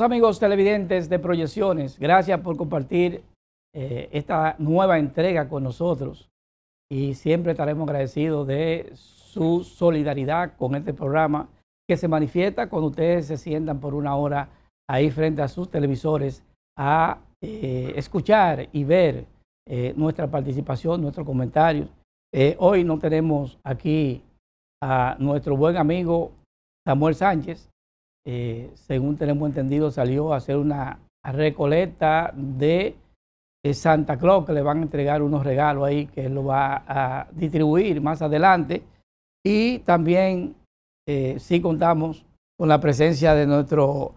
amigos televidentes de Proyecciones. Gracias por compartir eh, esta nueva entrega con nosotros. Y siempre estaremos agradecidos de su solidaridad con este programa que se manifiesta cuando ustedes se sientan por una hora ahí frente a sus televisores a eh, escuchar y ver eh, nuestra participación, nuestros comentarios. hoy no tenemos aquí a nuestro buen amigo Samuel Sánchez, eh, según tenemos entendido, salió a hacer una recoleta de eh, Santa Claus, que le van a entregar unos regalos ahí, que lo va a distribuir más adelante. Y también eh, Si contamos con la presencia de nuestro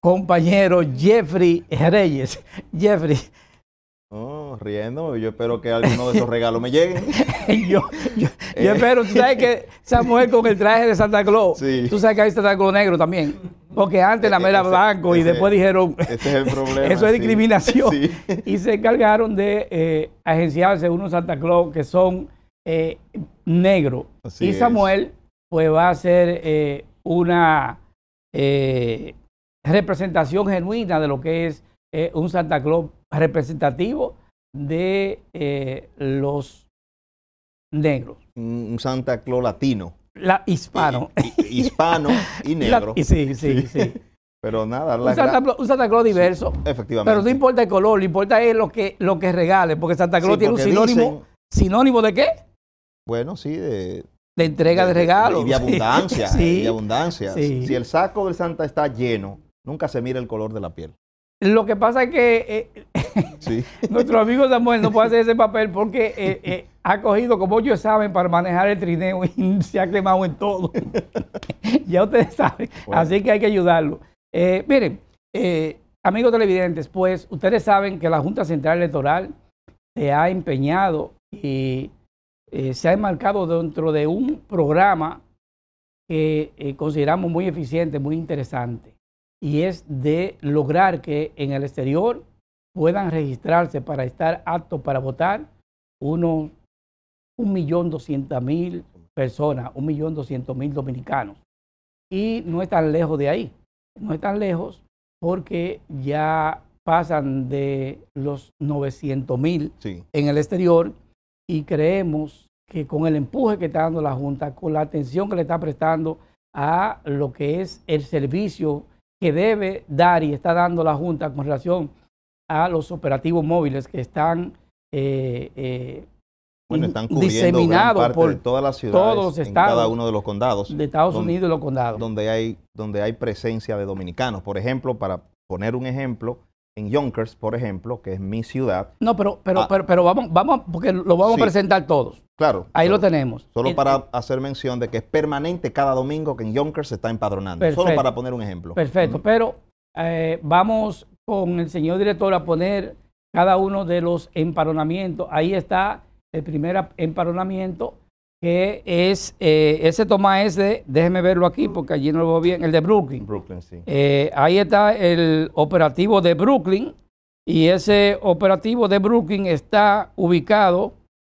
compañero Jeffrey Reyes. Jeffrey, oh riendo, Yo espero que alguno de esos regalos me lleguen. yo, eh. espero, tú sabes que Samuel con el traje de Santa Claus, tú sabes que hay Santa Claus negro también. Porque antes la e-, mera blanco y después dijeron, eso es discriminación. Y se encargaron de eh, agenciarse unos Santa Claus que son eh, negros. Y Samuel, pues va a ser eh, una representación genuina de lo que es un Santa Claus representativo de eh, los negros. Un Santa Claus latino. hispano. hispano y negro. sí, sí, sí, Pero nada, un, Santa Claus, diverso. efectivamente. Pero no importa el color, lo importa es lo que, lo que regale, porque Santa Claus tiene un sinónimo. ¿Sinónimo de qué? Bueno, sí, de. entrega de, regalos. Y abundancia. y abundancia. Si el saco del Santa está lleno, nunca se mira el color de la piel. Lo que pasa es que eh, nuestro amigo Samuel no puede hacer ese papel porque eh, eh, ha cogido, como ellos saben, para manejar el trineo y se ha quemado en todo. ya ustedes saben. Así que hay que ayudarlo. miren, amigos televidentes, pues ustedes saben que la Junta Central Electoral se ha empeñado y se ha enmarcado dentro de un programa que consideramos muy eficiente, muy interesante y es de lograr que en el exterior puedan registrarse para estar aptos para votar unos 1.200.000 personas, 1.200.000 dominicanos. Y no es tan lejos de ahí, no es tan lejos porque ya pasan de los 900.000 en el exterior y creemos que con el empuje que está dando la Junta, con la atención que le está prestando a lo que es el servicio que debe dar y está dando la Junta con relación a los operativos móviles que están, eh, eh, bueno, están diseminados por todas las ciudades, todos cada uno de los condados. De Estados Unidos y los condados. Donde hay, donde hay presencia de dominicanos. Por ejemplo, para poner un ejemplo, en Yonkers, por ejemplo, que es mi ciudad. No, pero, pero, ah. pero, vamos, vamos, porque lo vamos a presentar todos. Claro. Ahí lo tenemos. Solo para hacer mención de que es permanente cada domingo que en Yonkers se está empadronando. solo para poner un ejemplo. Perfecto, pero eh, vamos con el señor director a poner cada uno de los empadronamientos. Ahí está el primer empadronamiento que es, eh, ese toma ese de, déjeme verlo aquí porque allí no lo veo bien, el de Brooklyn. Brooklyn, sí. Eh, ahí está el operativo de Brooklyn y ese operativo de Brooklyn está ubicado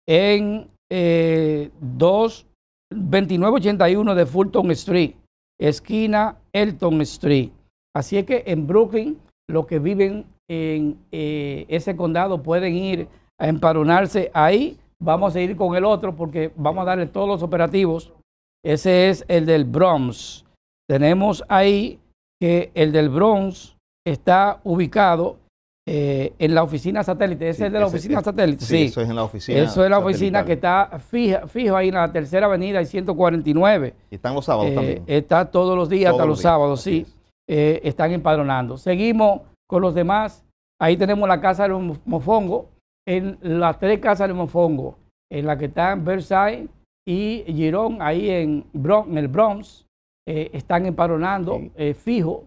en eh, 2981 de Fulton Street, esquina Elton Street. Así es que en Brooklyn los que viven en eh, ese condado pueden ir a emparonarse ahí vamos a ir con el otro porque vamos a darle todos los operativos. Ese es el del Bronx. Tenemos ahí que el del Bronx está ubicado eh, en la oficina satélite. Ese es el de la oficina satélite. Sí, eso es en la oficina. Eso es la oficina que está fija, fijo ahí en la tercera avenida y 149. están los sábados eh, también. Está todos los días, hasta los, sábados, sí. Eh, están empadronando. Seguimos con los demás. Ahí tenemos la casa de los mofongo en las tres casas de Mofongo, en la que están Versailles y Girón, ahí en, el Bronx, eh, están emparonando eh, fijos.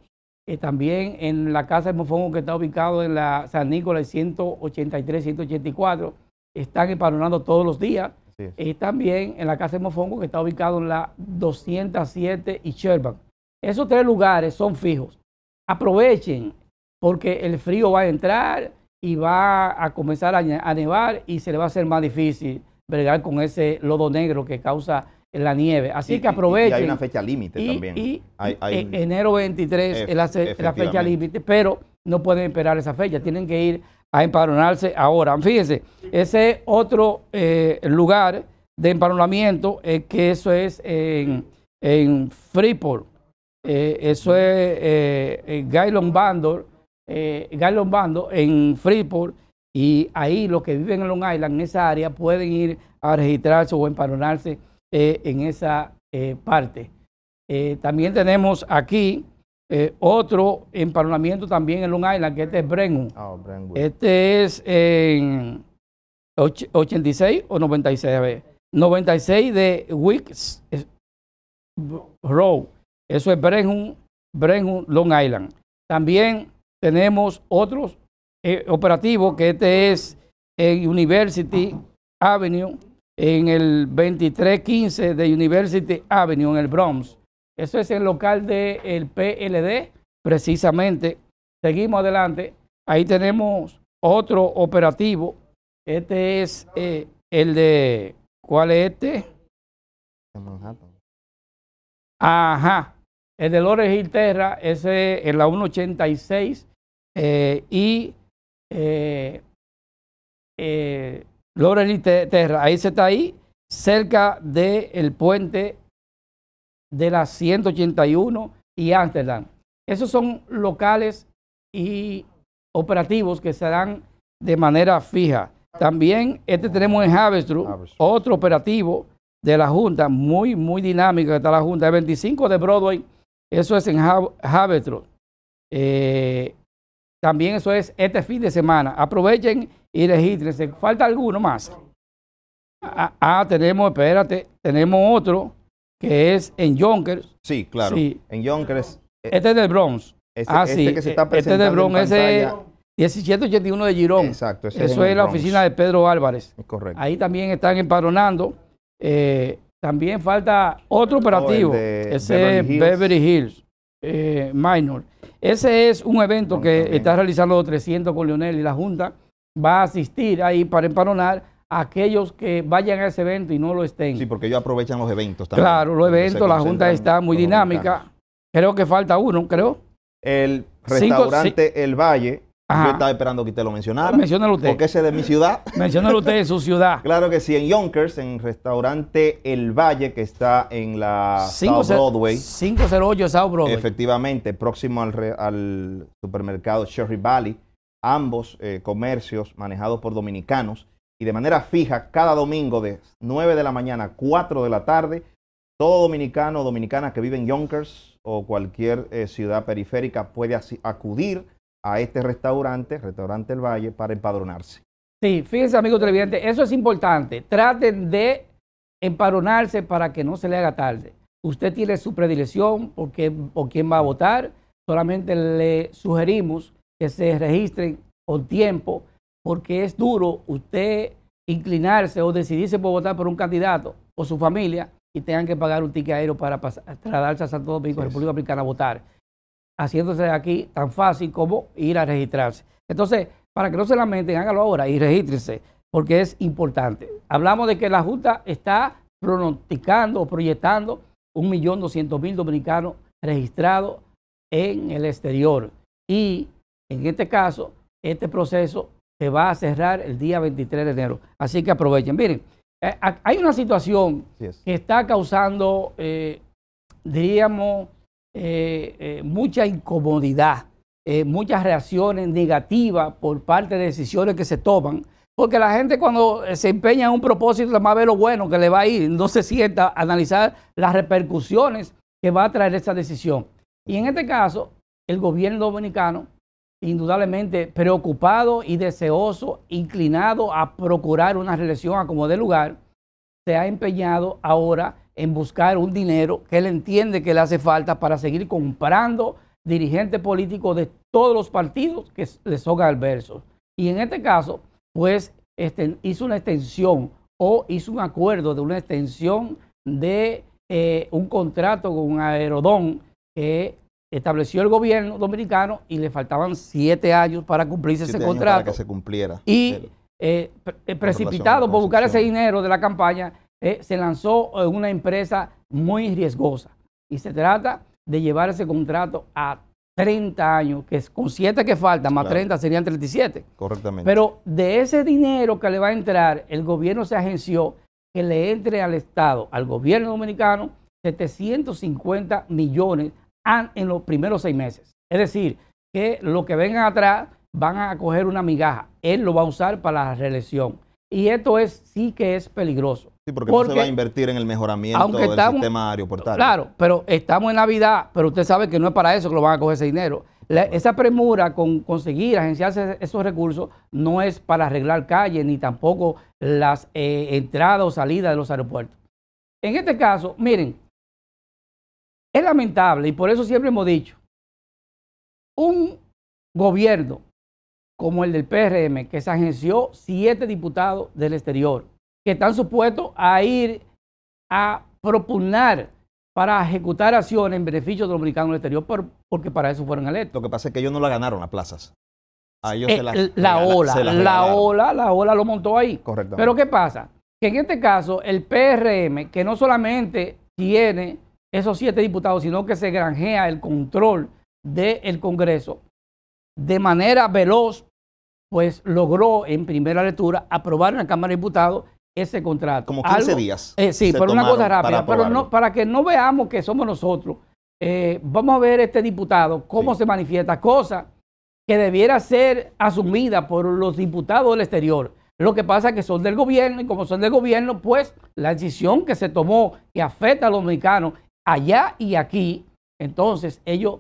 Eh, también en la casa de Mofongo que está ubicado en la San Nicolás 183, 184, están emparonando todos los días. Y también en la casa de Mofongo que está ubicado en la 207 y Sherman. Esos tres lugares son fijos. Aprovechen porque el frío va a entrar, y va a comenzar a nevar y se le va a hacer más difícil bregar con ese lodo negro que causa la nieve. Así que aprovechen. Y hay una fecha límite también. Y e, enero 23 es la, fecha límite, pero no pueden esperar esa fecha, tienen que ir a empadronarse ahora. Fíjense, ese otro eh, lugar de empadronamiento, es eh, que eso es en, en Freeport, eh, eso es en Gailon Bandor, eh, Bando en Freeport y ahí los que viven en Long Island, en esa área, pueden ir a registrarse o empadronarse eh, en esa eh, parte. Eh, también tenemos aquí otro empalonamiento también en Long Island, que este es Brenham ah, Este es en 86 o 96, a ver. 96 de Wicks Row. Eso es Brenham Long Island. También tenemos otros eh, operativo operativos, que este es en University Avenue, en el 2315 de University Avenue, en el Bronx. Eso es el local del PLD, precisamente. Seguimos adelante. Ahí tenemos otro operativo. Este es eh, el de... ¿Cuál es este? Manhattan. Ajá el de Lores ese es la 186 eh, y eh, eh, ahí se está ahí, cerca del el puente de la 181 y Amsterdam. Esos son locales y operativos que se dan de manera fija. También este tenemos en Haverstru, otro operativo de la Junta, muy, muy dinámico que está la Junta, el 25 de Broadway eso es en Javetro eh, también eso es este fin de semana. Aprovechen y regístrense. Falta alguno más. Ah, ah tenemos, espérate, tenemos otro que es en Jonkers. Sí, claro. En Jonkers. Eh, este es del Bronx. Este, ah, este que se está presentando este es del Bronx. Ese es 1781 de Girón. Exacto. Eso es, la oficina de Pedro Álvarez. Correcto. Ahí también están empadronando. Eh, también falta otro operativo, ese es Beverly Hills eh, Minor. Ese es un evento que está realizando los 300 con Lionel y la Junta va a asistir ahí para empadronar a aquellos que vayan a ese evento y no lo estén. Sí, porque ellos aprovechan los eventos también. Claro, los eventos, la Junta está muy dinámica. Creo que falta uno, creo. El restaurante El Valle yo estaba esperando que usted lo mencionara. Eh, menciónalo usted. Porque ese es de mi ciudad. Menciónalo usted de su ciudad. claro que sí, en Yonkers, en restaurante El Valle, que está en la South Broadway. 508 South Broadway. Efectivamente, próximo al, supermercado Cherry Valley. Ambos eh, comercios manejados por dominicanos y de manera fija cada domingo de 9 de la mañana a 4 de la tarde. Todo dominicano o dominicana que vive en Yonkers o cualquier eh, ciudad periférica puede acudir a este restaurante, Restaurante El Valle, para empadronarse. Sí, fíjense amigos televidentes, eso es importante. Traten de empadronarse para que no se le haga tarde. Usted tiene su predilección por, quién va a votar. Solamente le sugerimos que se registren con tiempo porque es duro usted inclinarse o decidirse por votar por un candidato o su familia y tengan que pagar un ticket aéreo para trasladarse a Santo Domingo, República Dominicana, a votar haciéndose aquí tan fácil como ir a registrarse. Entonces, para que no se lamenten, hágalo ahora y regístrese, porque es importante. Hablamos de que la Junta está pronosticando o proyectando 1.200.000 dominicanos registrados en el exterior. Y en este caso, este proceso se va a cerrar el día 23 de enero. Así que aprovechen. Miren, eh, hay una situación que está causando, eh, diríamos, eh, eh, mucha incomodidad, eh, muchas reacciones negativas por parte de decisiones que se toman. Porque la gente cuando se empeña en un propósito, más ve lo bueno que le va a ir, no se sienta a analizar las repercusiones que va a traer esa decisión. Y en este caso, el gobierno dominicano, indudablemente preocupado y deseoso, inclinado a procurar una relación a como de lugar, se ha empeñado ahora en buscar un dinero que él entiende que le hace falta para seguir comprando dirigentes políticos de todos los partidos que le son adversos. Y en este caso, pues este, hizo una extensión o hizo un acuerdo de una extensión de eh, un contrato con un aerodón que estableció el gobierno dominicano y le faltaban siete años para cumplirse ese contrato. que se cumpliera. Y eh, eh, precipitado por buscar ese dinero de la campaña, eh, se lanzó en una empresa muy riesgosa. Y se trata de llevar ese contrato a 30 años, que es con 7 que faltan, más 30 serían 37. Correctamente. Pero de ese dinero que le va a entrar, el gobierno se agenció que le entre al Estado, al gobierno dominicano, 750 millones en los primeros seis meses. Es decir, que lo que vengan atrás van a coger una migaja. Él lo va a usar para la reelección. Y esto es sí que es peligroso porque, no se va a invertir en el mejoramiento del sistema aeroportuario. Claro, pero estamos en Navidad, pero usted sabe que no es para eso que lo van a coger ese dinero. esa premura con conseguir agenciarse esos recursos no es para arreglar calles ni tampoco las eh, entradas o salidas de los aeropuertos. En este caso, miren, es lamentable y por eso siempre hemos dicho, un gobierno como el del PRM que se agenció siete diputados del exterior, que están supuestos a ir a propugnar para ejecutar acciones en beneficio de los dominicanos en exterior, porque para eso fueron electos. Lo que pasa es que ellos no la ganaron las plazas. A ellos eh, se la ola, la ola, la ola lo montó ahí. Correcto. Pero ¿qué pasa? Que en este caso el PRM, que no solamente tiene esos siete diputados, sino que se granjea el control del Congreso, de manera veloz, pues logró en primera lectura aprobar en la Cámara de Diputados ese contrato. Como 15 días. Eh, sí, pero una cosa rápida. Para pero para que no veamos que somos nosotros, eh, vamos a ver este diputado cómo se manifiesta, cosa que debiera ser asumida por los diputados del exterior. Lo que pasa es que son del gobierno y como son del gobierno, pues la decisión que se tomó que afecta a los mexicanos allá y aquí, entonces ellos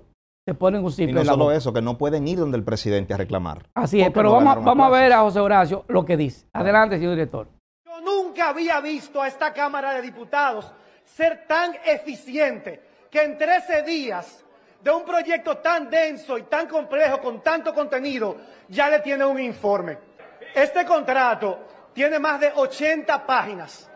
se ponen un simple. Y no solo eso, que no pueden ir donde el presidente a reclamar. Así es, pero vamos, vamos a ver a José Horacio lo que dice. Adelante, señor director nunca había visto a esta Cámara de Diputados ser tan eficiente que en 13 días de un proyecto tan denso y tan complejo, con tanto contenido, ya le tiene un informe. Este contrato tiene más de 80 páginas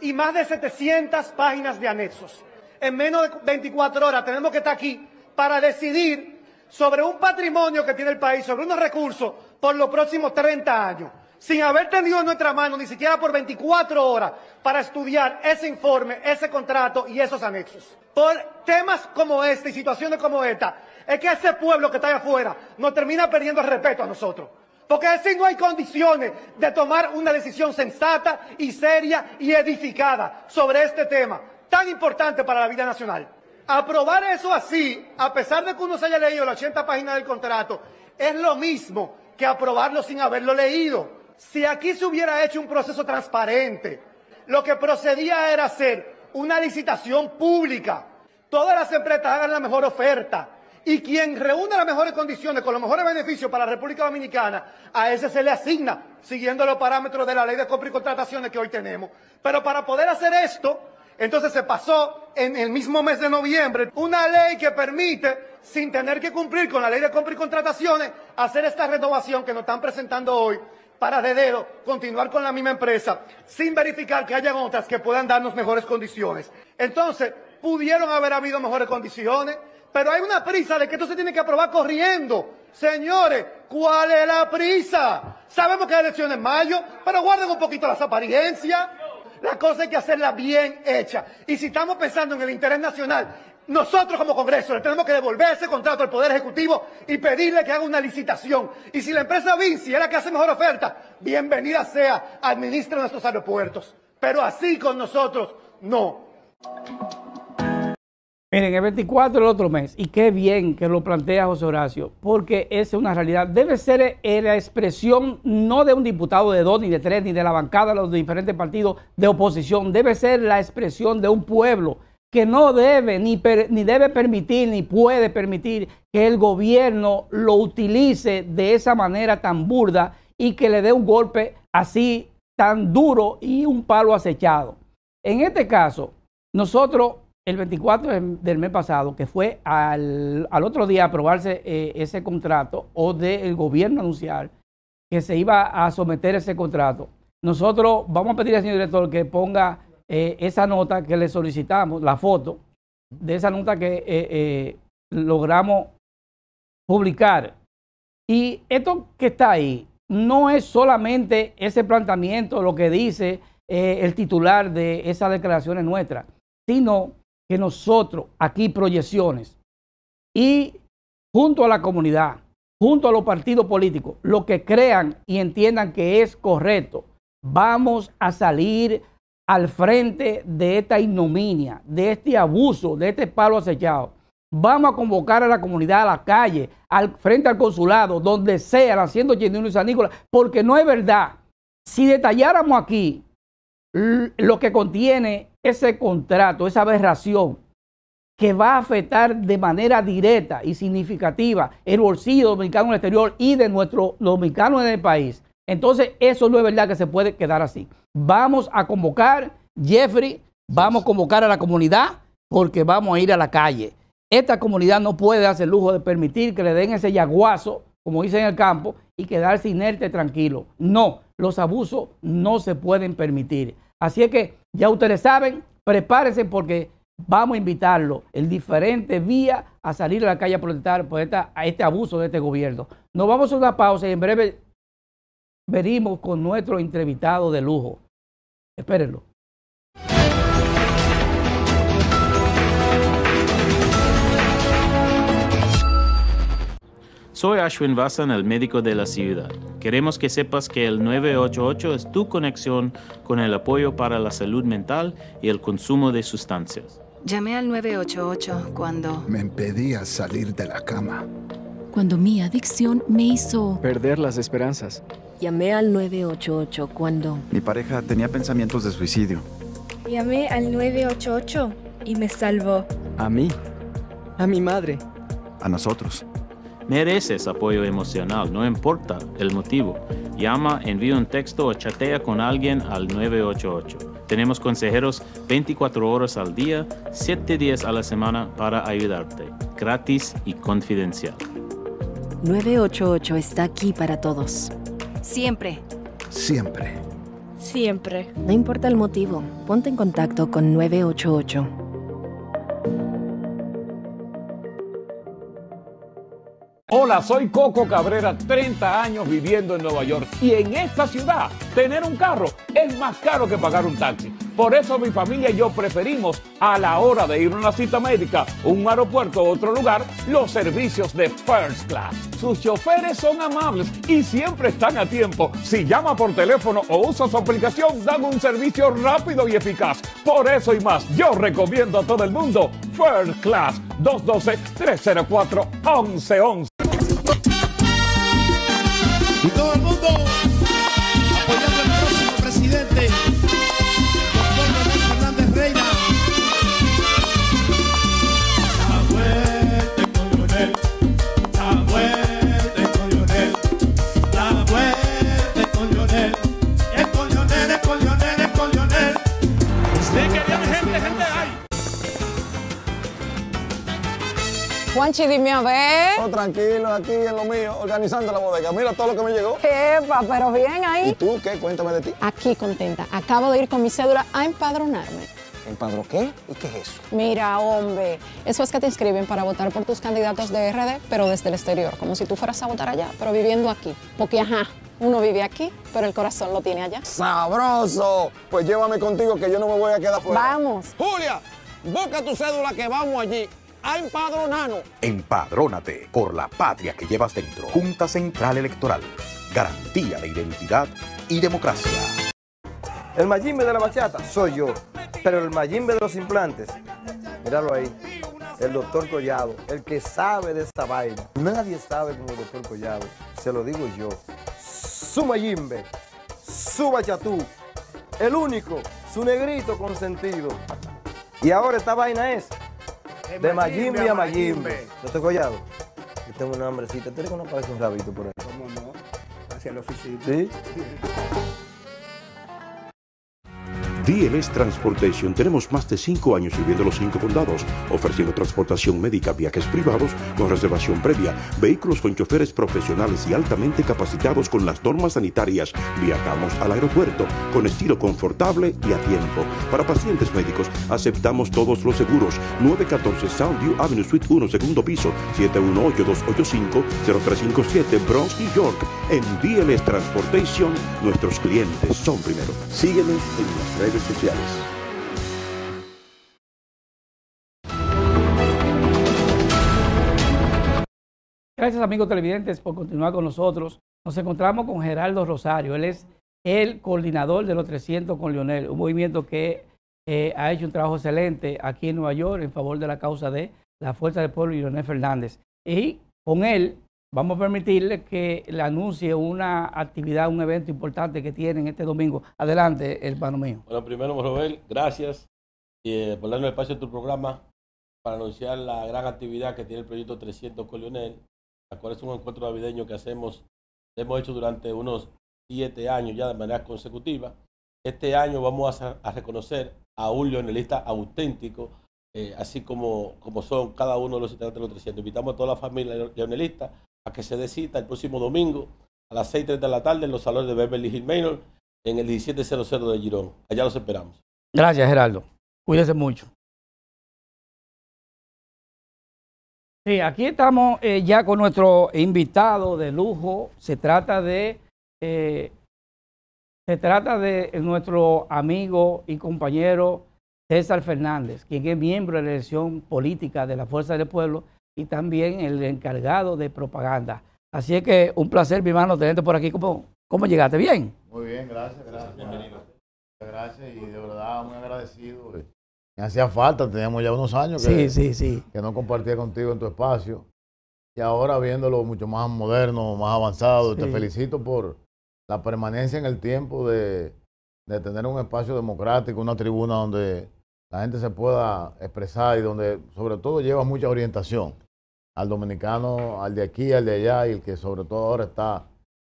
y más de 700 páginas de anexos. En menos de 24 horas tenemos que estar aquí para decidir sobre un patrimonio que tiene el país, sobre unos recursos por los próximos 30 años sin haber tenido en nuestra mano ni siquiera por 24 horas para estudiar ese informe, ese contrato y esos anexos. Por temas como este y situaciones como esta, es que ese pueblo que está allá afuera nos termina perdiendo el respeto a nosotros. Porque así no hay condiciones de tomar una decisión sensata y seria y edificada sobre este tema tan importante para la vida nacional. Aprobar eso así, a pesar de que uno se haya leído las 80 páginas del contrato, es lo mismo que aprobarlo sin haberlo leído. Si aquí se hubiera hecho un proceso transparente, lo que procedía era hacer una licitación pública. Todas las empresas hagan la mejor oferta. Y quien reúne las mejores condiciones con los mejores beneficios para la República Dominicana, a ese se le asigna, siguiendo los parámetros de la ley de compra y contrataciones que hoy tenemos. Pero para poder hacer esto, entonces se pasó en el mismo mes de noviembre una ley que permite, sin tener que cumplir con la ley de compra y contrataciones, hacer esta renovación que nos están presentando hoy para de dedo continuar con la misma empresa sin verificar que hayan otras que puedan darnos mejores condiciones. Entonces, pudieron haber habido mejores condiciones, pero hay una prisa de que esto se tiene que aprobar corriendo. Señores, ¿cuál es la prisa? Sabemos que hay elecciones en mayo, pero guarden un poquito las apariencias. La cosa hay que hacerla bien hecha. Y si estamos pensando en el interés nacional nosotros como Congreso le tenemos que devolver ese contrato al Poder Ejecutivo y pedirle que haga una licitación. Y si la empresa Vinci es la que hace mejor oferta, bienvenida sea, administra nuestros aeropuertos. Pero así con nosotros, no. Miren, el 24 del otro mes, y qué bien que lo plantea José Horacio, porque es una realidad. Debe ser eh, la expresión no de un diputado de dos, ni de tres, ni de la bancada de los diferentes partidos de oposición, debe ser la expresión de un pueblo que no debe ni, ni debe permitir ni puede permitir que el gobierno lo utilice de esa manera tan burda y que le dé un golpe así tan duro y un palo acechado. En este caso, nosotros el 24 del mes pasado, que fue al, otro día aprobarse eh, ese contrato o del gobierno anunciar que se iba a someter ese contrato, nosotros vamos a pedir al señor director que ponga eh, esa nota que le solicitamos, la foto de esa nota que eh, eh, logramos publicar. Y esto que está ahí no es solamente ese planteamiento, lo que dice el titular de esas declaraciones nuestras, sino que nosotros aquí proyecciones y junto a la comunidad, junto a los partidos políticos, lo que crean y entiendan que es correcto, vamos a salir al frente de esta ignominia, de este abuso, de este palo acechado. Vamos a convocar a la comunidad a la calle, al frente al consulado, donde sea, la 181 y San Nicolás, porque no es verdad. Si detalláramos aquí lo que contiene ese contrato, esa aberración, que va a afectar de manera directa y significativa el bolsillo dominicano en el exterior y de nuestro dominicano en el país, entonces, eso no es verdad que se puede quedar así. Vamos a convocar, Jeffrey, vamos a convocar a la comunidad porque vamos a ir a la calle. Esta comunidad no puede hacer lujo de permitir que le den ese yaguazo, como dicen en el campo, y quedarse inerte tranquilo. No, los abusos no se pueden permitir. Así es que ya ustedes saben, prepárense porque vamos a invitarlo en diferente vías a salir a la calle a protestar por a este abuso de este gobierno. Nos vamos a una pausa y en breve venimos con nuestro entrevistado de lujo. Espérenlo. Soy Ashwin Vasan, el médico de la ciudad. Queremos que sepas que el 988 es tu conexión con el apoyo para la salud mental y el consumo de sustancias. Llamé al 988 cuando... Me impedía salir de la cama cuando mi adicción me hizo... Perder las esperanzas. Llamé al 988 cuando... Mi pareja tenía pensamientos de suicidio. Llamé al 988 y me salvó. A mí. A mi madre. A nosotros. Mereces apoyo emocional, no importa el motivo. Llama, envía un texto o chatea con alguien al 988. Tenemos consejeros 24 horas al día, 7 días a la semana para ayudarte, gratis y confidencial. 988 está aquí para todos. Siempre. Siempre. Siempre. No importa el motivo, ponte en contacto con 988. Hola, soy Coco Cabrera, 30 años viviendo en Nueva York y en esta ciudad tener un carro es más caro que pagar un taxi. Por eso mi familia y yo preferimos a la hora de ir a una cita médica, un aeropuerto u otro lugar, los servicios de First Class. Sus choferes son amables y siempre están a tiempo. Si llama por teléfono o usa su aplicación, dan un servicio rápido y eficaz. Por eso y más, yo recomiendo a todo el mundo First Class 212-304-1111. Juanchi, dime a ver. Oh, tranquilo, aquí en lo mío, organizando la bodega. Mira todo lo que me llegó. Epa, pero bien ahí. ¿Y tú qué? Cuéntame de ti. Aquí contenta. Acabo de ir con mi cédula a empadronarme. ¿Empadro qué? ¿Y qué es eso? Mira, hombre, eso es que te inscriben para votar por tus candidatos de RD, pero desde el exterior, como si tú fueras a votar allá, pero viviendo aquí. Porque, ajá, uno vive aquí, pero el corazón lo tiene allá. ¡Sabroso! Pues llévame contigo que yo no me voy a quedar fuera. ¡Vamos! ¡Julia! Busca tu cédula que vamos allí a empadronarnos. Empadrónate por la patria que llevas dentro. Junta Central Electoral. Garantía de identidad y democracia. El Mayimbe de la bachata soy yo, pero el Mayimbe de los implantes, míralo ahí, el doctor Collado, el que sabe de esta vaina. Nadie sabe como el doctor Collado, se lo digo yo. Su Mayimbe, su bachatú, el único, su negrito con sentido. Y ahora esta vaina es eh, de Mayimbe a Mayimbe. ¿No estoy collado? Yo tengo una hambrecita. tengo que no parece un rabito por ahí? ¿Cómo no? Hacia el oficina. ¿Sí? DLS Transportation tenemos más de cinco años sirviendo los cinco condados, ofreciendo transportación médica, viajes privados con reservación previa, vehículos con choferes profesionales y altamente capacitados con las normas sanitarias. Viajamos al aeropuerto con estilo confortable y a tiempo. Para pacientes médicos aceptamos todos los seguros. 914 Soundview Avenue Suite 1, segundo piso, 718-285-0357, Bronx, New York. En DLS Transportation, nuestros clientes son primero. Síguenos en las redes Gracias amigos televidentes por continuar con nosotros. Nos encontramos con Gerardo Rosario. Él es el coordinador de los 300 con Lionel, un movimiento que eh, ha hecho un trabajo excelente aquí en Nueva York en favor de la causa de la Fuerza del Pueblo y Leonel Fernández. Y con él vamos a permitirle que le anuncie una actividad, un evento importante que tienen este domingo. Adelante, hermano mío. Bueno, primero, Robel, gracias eh, por darnos espacio a tu programa para anunciar la gran actividad que tiene el proyecto 300 con la cual es un encuentro navideño que hacemos, hemos hecho durante unos siete años ya de manera consecutiva. Este año vamos a, reconocer a un leonelista auténtico, eh, así como, como son cada uno de los integrantes de los 300. Invitamos a toda la familia leonelista a que se dé el próximo domingo a las 6.30 de la tarde en los salones de Beverly Hill Manor en el 1700 de Girón. Allá los esperamos. Gracias, Gerardo. Cuídese mucho. Sí, aquí estamos eh, ya con nuestro invitado de lujo. Se trata de eh, se trata de nuestro amigo y compañero César Fernández, quien es miembro de la elección política de la Fuerza del Pueblo y también el encargado de propaganda. Así es que un placer, mi hermano, tenerte por aquí. ¿Cómo, cómo llegaste? ¿Bien? Muy bien, gracias, gracias. Bienvenido. Gracias y de verdad muy agradecido. Eh, me hacía falta, teníamos ya unos años que, sí, sí, que no compartía contigo en tu espacio. Y ahora viéndolo mucho más moderno, más avanzado, te felicito por la permanencia en el tiempo de, de tener un espacio democrático, una tribuna donde la gente se pueda expresar y donde sobre todo lleva mucha orientación al dominicano, al de aquí, al de allá, y el que sobre todo ahora está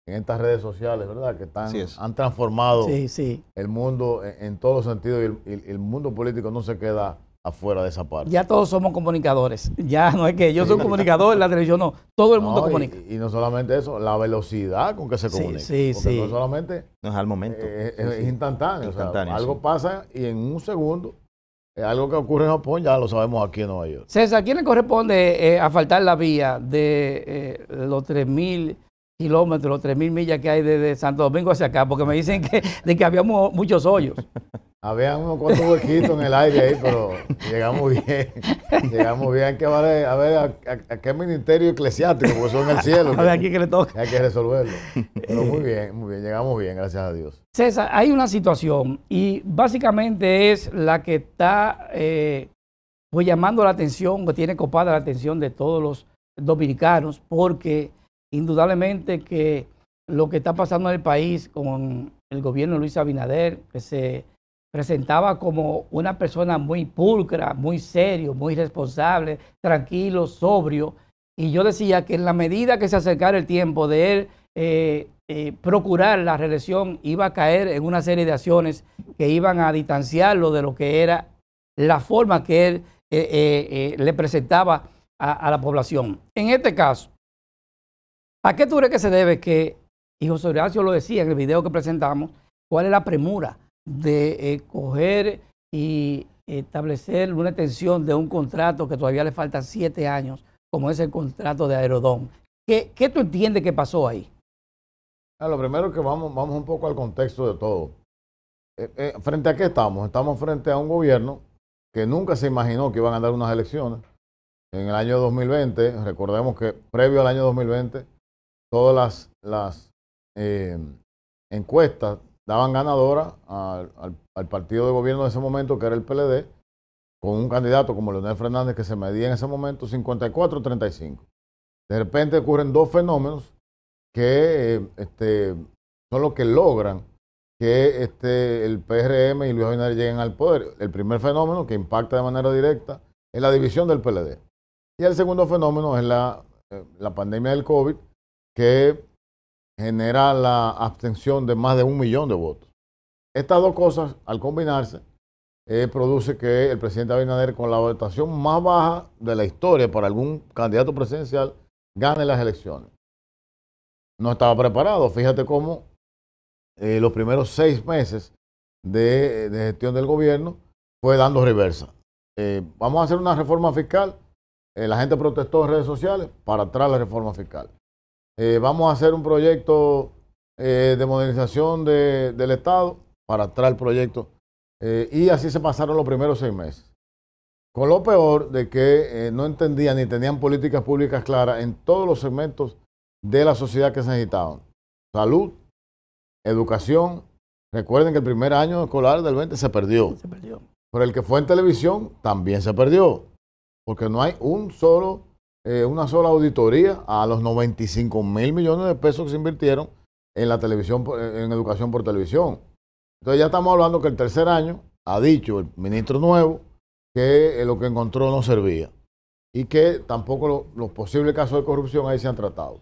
en estas redes sociales, ¿verdad? Que están, han transformado el mundo en, todos los sentidos y el, mundo político no se queda afuera de esa parte. Ya todos somos comunicadores, ya no es que yo soy un comunicador, la televisión no, todo el mundo comunica. Y, no solamente eso, la velocidad con que se comunica. Sí, sí, porque no solamente... es al momento. es, instantáneo, algo pasa y en un segundo algo que ocurre en Japón ya lo sabemos aquí en Nueva York. César, ¿quién le corresponde eh, a faltar la vía de eh, los 3.000 kilómetros, los 3.000 millas que hay desde Santo Domingo hacia acá? Porque me dicen que, de que había muchos hoyos. Había unos cuantos huequitos en el aire ahí, pero llegamos bien. Llegamos bien. a ver a, qué ministerio eclesiástico, porque son el cielo. a ver aquí que le toca. Hay que resolverlo. Pero muy bien, muy bien. Llegamos bien, gracias a Dios. César, hay una situación y básicamente es la que está eh, pues, llamando la atención, que tiene copada la atención de todos los dominicanos, porque indudablemente que lo que está pasando en el país con el gobierno de Luis Abinader, que se presentaba como una persona muy pulcra, muy serio, muy responsable, tranquilo, sobrio. Y yo decía que en la medida que se acercara el tiempo de él eh, eh, procurar la reelección, iba a caer en una serie de acciones que iban a distanciarlo de lo que era la forma que él eh, le presentaba a, a, la población. En este caso, ¿a qué tú crees que se debe que, y José Horacio lo decía en el video que presentamos, cuál es la premura? de eh, coger y establecer una extensión de un contrato que todavía le faltan siete años, como es el contrato de Aerodón. ¿Qué, qué tú entiendes que pasó ahí? Ah, lo primero que vamos, vamos un poco al contexto de todo. Eh, eh, ¿Frente a qué estamos? Estamos frente a un gobierno que nunca se imaginó que iban a dar unas elecciones. En el año 2020, recordemos que previo al año 2020, todas las, las eh, encuestas daban ganadora al, partido de gobierno de ese momento, que era el PLD, con un candidato como Leonel Fernández que se medía en ese momento 54-35. De repente ocurren dos fenómenos que eh, este, son los que logran que este, el PRM y Luis Abinader lleguen al poder. El primer fenómeno que impacta de manera directa es la división del PLD. Y el segundo fenómeno es la, eh, la pandemia del COVID, que genera la abstención de más de un millón de votos. Estas dos cosas, al combinarse, eh, produce que el presidente Abinader, con la votación más baja de la historia para algún candidato presidencial, gane las elecciones. No estaba preparado. Fíjate cómo eh, los primeros seis meses de, gestión del gobierno fue dando reversa. Eh, vamos a hacer una reforma fiscal. la gente protestó en redes sociales para atrás la reforma fiscal. Eh, vamos a hacer un proyecto eh, de modernización del Estado para traer el proyecto. Eh, y así se pasaron los primeros seis meses. Con lo peor de que no entendían ni tenían políticas públicas claras en todos los segmentos de la sociedad que se necesitaban. Salud, educación. Recuerden que el primer año escolar del 20 se perdió. Se perdió. Pero el que fue en televisión también se perdió. Porque no hay un solo eh, una sola auditoría a los 95 mil millones de pesos que se invirtieron en la televisión, eh, en educación por televisión. Entonces ya estamos hablando que el tercer año ha dicho el ministro nuevo que eh, lo que encontró no servía y que tampoco los posibles casos de corrupción ahí se han tratado.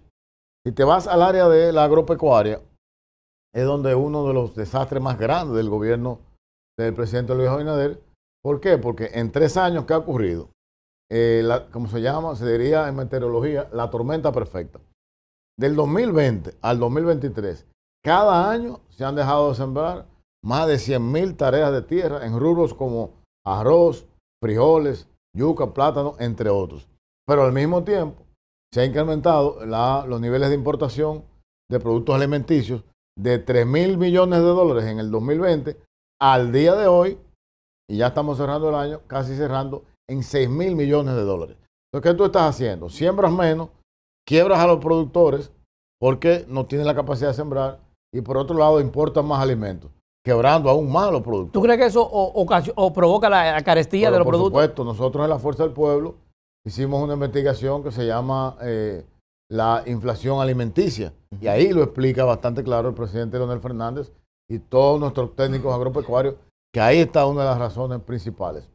Si te vas al área de la agropecuaria, es donde uno de los desastres más grandes del gobierno del presidente Luis Abinader. ¿Por qué? Porque en tres años, ¿qué ha ocurrido? Eh, como se llama, se diría en meteorología, la tormenta perfecta. Del 2020 al 2023, cada año se han dejado de sembrar más de 100.000 tareas de tierra en rubros como arroz, frijoles, yuca, plátano, entre otros. Pero al mismo tiempo se han incrementado los niveles de importación de productos alimenticios de 3.000 mil millones de dólares en el 2020 al día de hoy, y ya estamos cerrando el año, casi cerrando en 6 mil millones de dólares. Entonces, ¿qué tú estás haciendo? Siembras menos, quiebras a los productores porque no tienen la capacidad de sembrar y por otro lado importan más alimentos, quebrando aún más los productos. ¿Tú crees que eso provoca la, carestía de los productos? Por supuesto, nosotros en la Fuerza del Pueblo hicimos una investigación que se llama eh, la inflación alimenticia y ahí lo explica bastante claro el presidente Leonel Fernández y todos nuestros técnicos agropecuarios que ahí está una de las razones principales.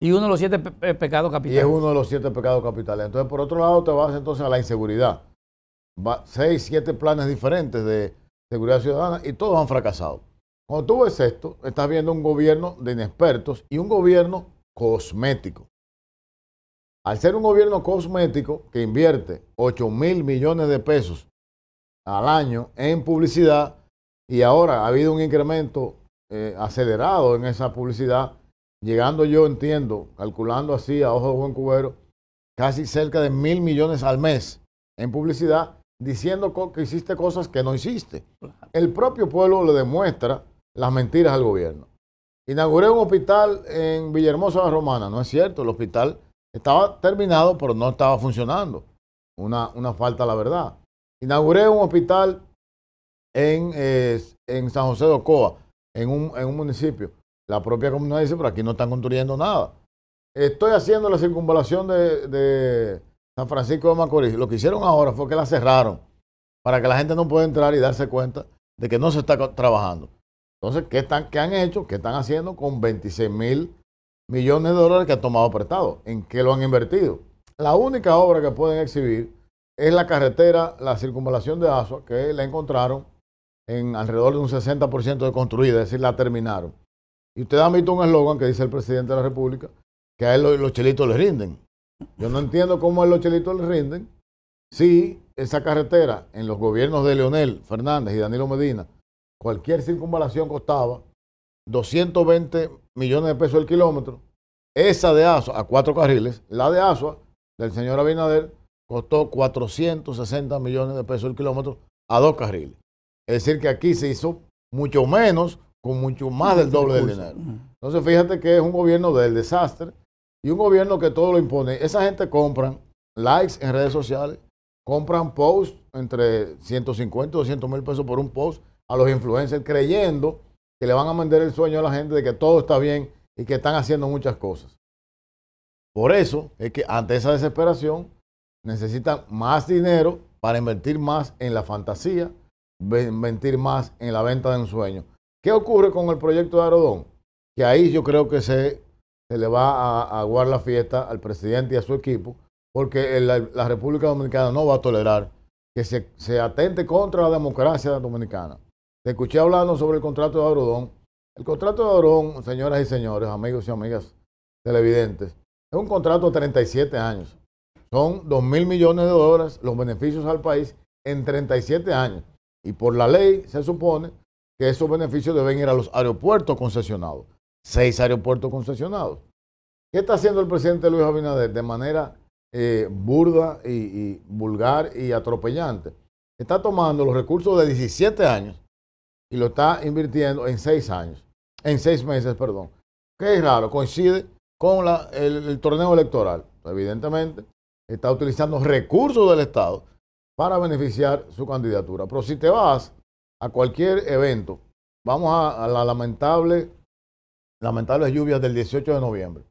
Y uno de los siete pecados capitales. Y es uno de los siete pecados capitales. Entonces, por otro lado, te vas entonces a la inseguridad. seis, siete planes diferentes de seguridad ciudadana y todos han fracasado. Cuando tú ves esto, estás viendo un gobierno de inexpertos y un gobierno cosmético. Al ser un gobierno cosmético que invierte 8 mil millones de pesos al año en publicidad y ahora ha habido un incremento eh, acelerado en esa publicidad, llegando yo, entiendo, calculando así a ojo de buen cubero, casi cerca de mil millones al mes en publicidad, diciendo que hiciste cosas que no hiciste. El propio pueblo le demuestra las mentiras al gobierno. Inauguré un hospital en Villahermosa Romana, no es cierto, el hospital estaba terminado, pero no estaba funcionando. Una, una falta a la verdad. Inauguré un hospital en, eh, en San José de Ocoa, en un municipio la propia comunidad dice, pero aquí no están construyendo nada. Estoy haciendo la circunvalación de, San Francisco de Macorís. Lo que hicieron ahora fue que la cerraron para que la gente no pueda entrar y darse cuenta de que no se está trabajando. Entonces, ¿qué, están, qué han hecho? ¿Qué están haciendo con 26 mil millones de dólares que han tomado prestado? ¿En qué lo han invertido? La única obra que pueden exhibir es la carretera, la circunvalación de Asua, que la encontraron en alrededor de un 60% de construida, es decir, la terminaron. Y usted ha visto un eslogan que dice el presidente de la República, que a él los, chelitos le rinden. Yo no entiendo cómo a los chelitos le rinden si esa carretera en los gobiernos de Leonel Fernández y Danilo Medina, cualquier circunvalación costaba 220 millones de pesos el kilómetro. Esa de Asua, a cuatro carriles, la de Asua, del señor Abinader, costó 460 millones de pesos el kilómetro a dos carriles. Es decir, que aquí se hizo mucho menos con mucho más del doble del dinero. Entonces fíjate que es un gobierno del desastre y un gobierno que todo lo impone. Esa gente compran likes en redes sociales, compran posts entre 150 o 200 mil pesos por un post a los influencers creyendo que le van a vender el sueño a la gente de que todo está bien y que están haciendo muchas cosas. Por eso es que ante esa desesperación necesitan más dinero para invertir más en la fantasía, invertir más en la venta de un sueño. ¿Qué ocurre con el proyecto de Arodón? Que ahí yo creo que se, se le va a, aguar la fiesta al presidente y a su equipo, porque la, República Dominicana no va a tolerar que se, se, atente contra la democracia dominicana. Te escuché hablando sobre el contrato de Arodón. El contrato de Arodón, señoras y señores, amigos y amigas televidentes, es un contrato de 37 años. Son 2 mil millones de dólares los beneficios al país en 37 años. Y por la ley se supone que esos beneficios deben ir a los aeropuertos concesionados. Seis aeropuertos concesionados. ¿Qué está haciendo el presidente Luis Abinader de manera eh, burda y, vulgar y atropellante? Está tomando los recursos de 17 años y lo está invirtiendo en seis años, en seis meses, perdón. Que es raro, coincide con el torneo electoral. Evidentemente, está utilizando recursos del Estado para beneficiar su candidatura. Pero si te vas a cualquier evento. Vamos a, la lamentable, lamentables lluvias del 18 de noviembre.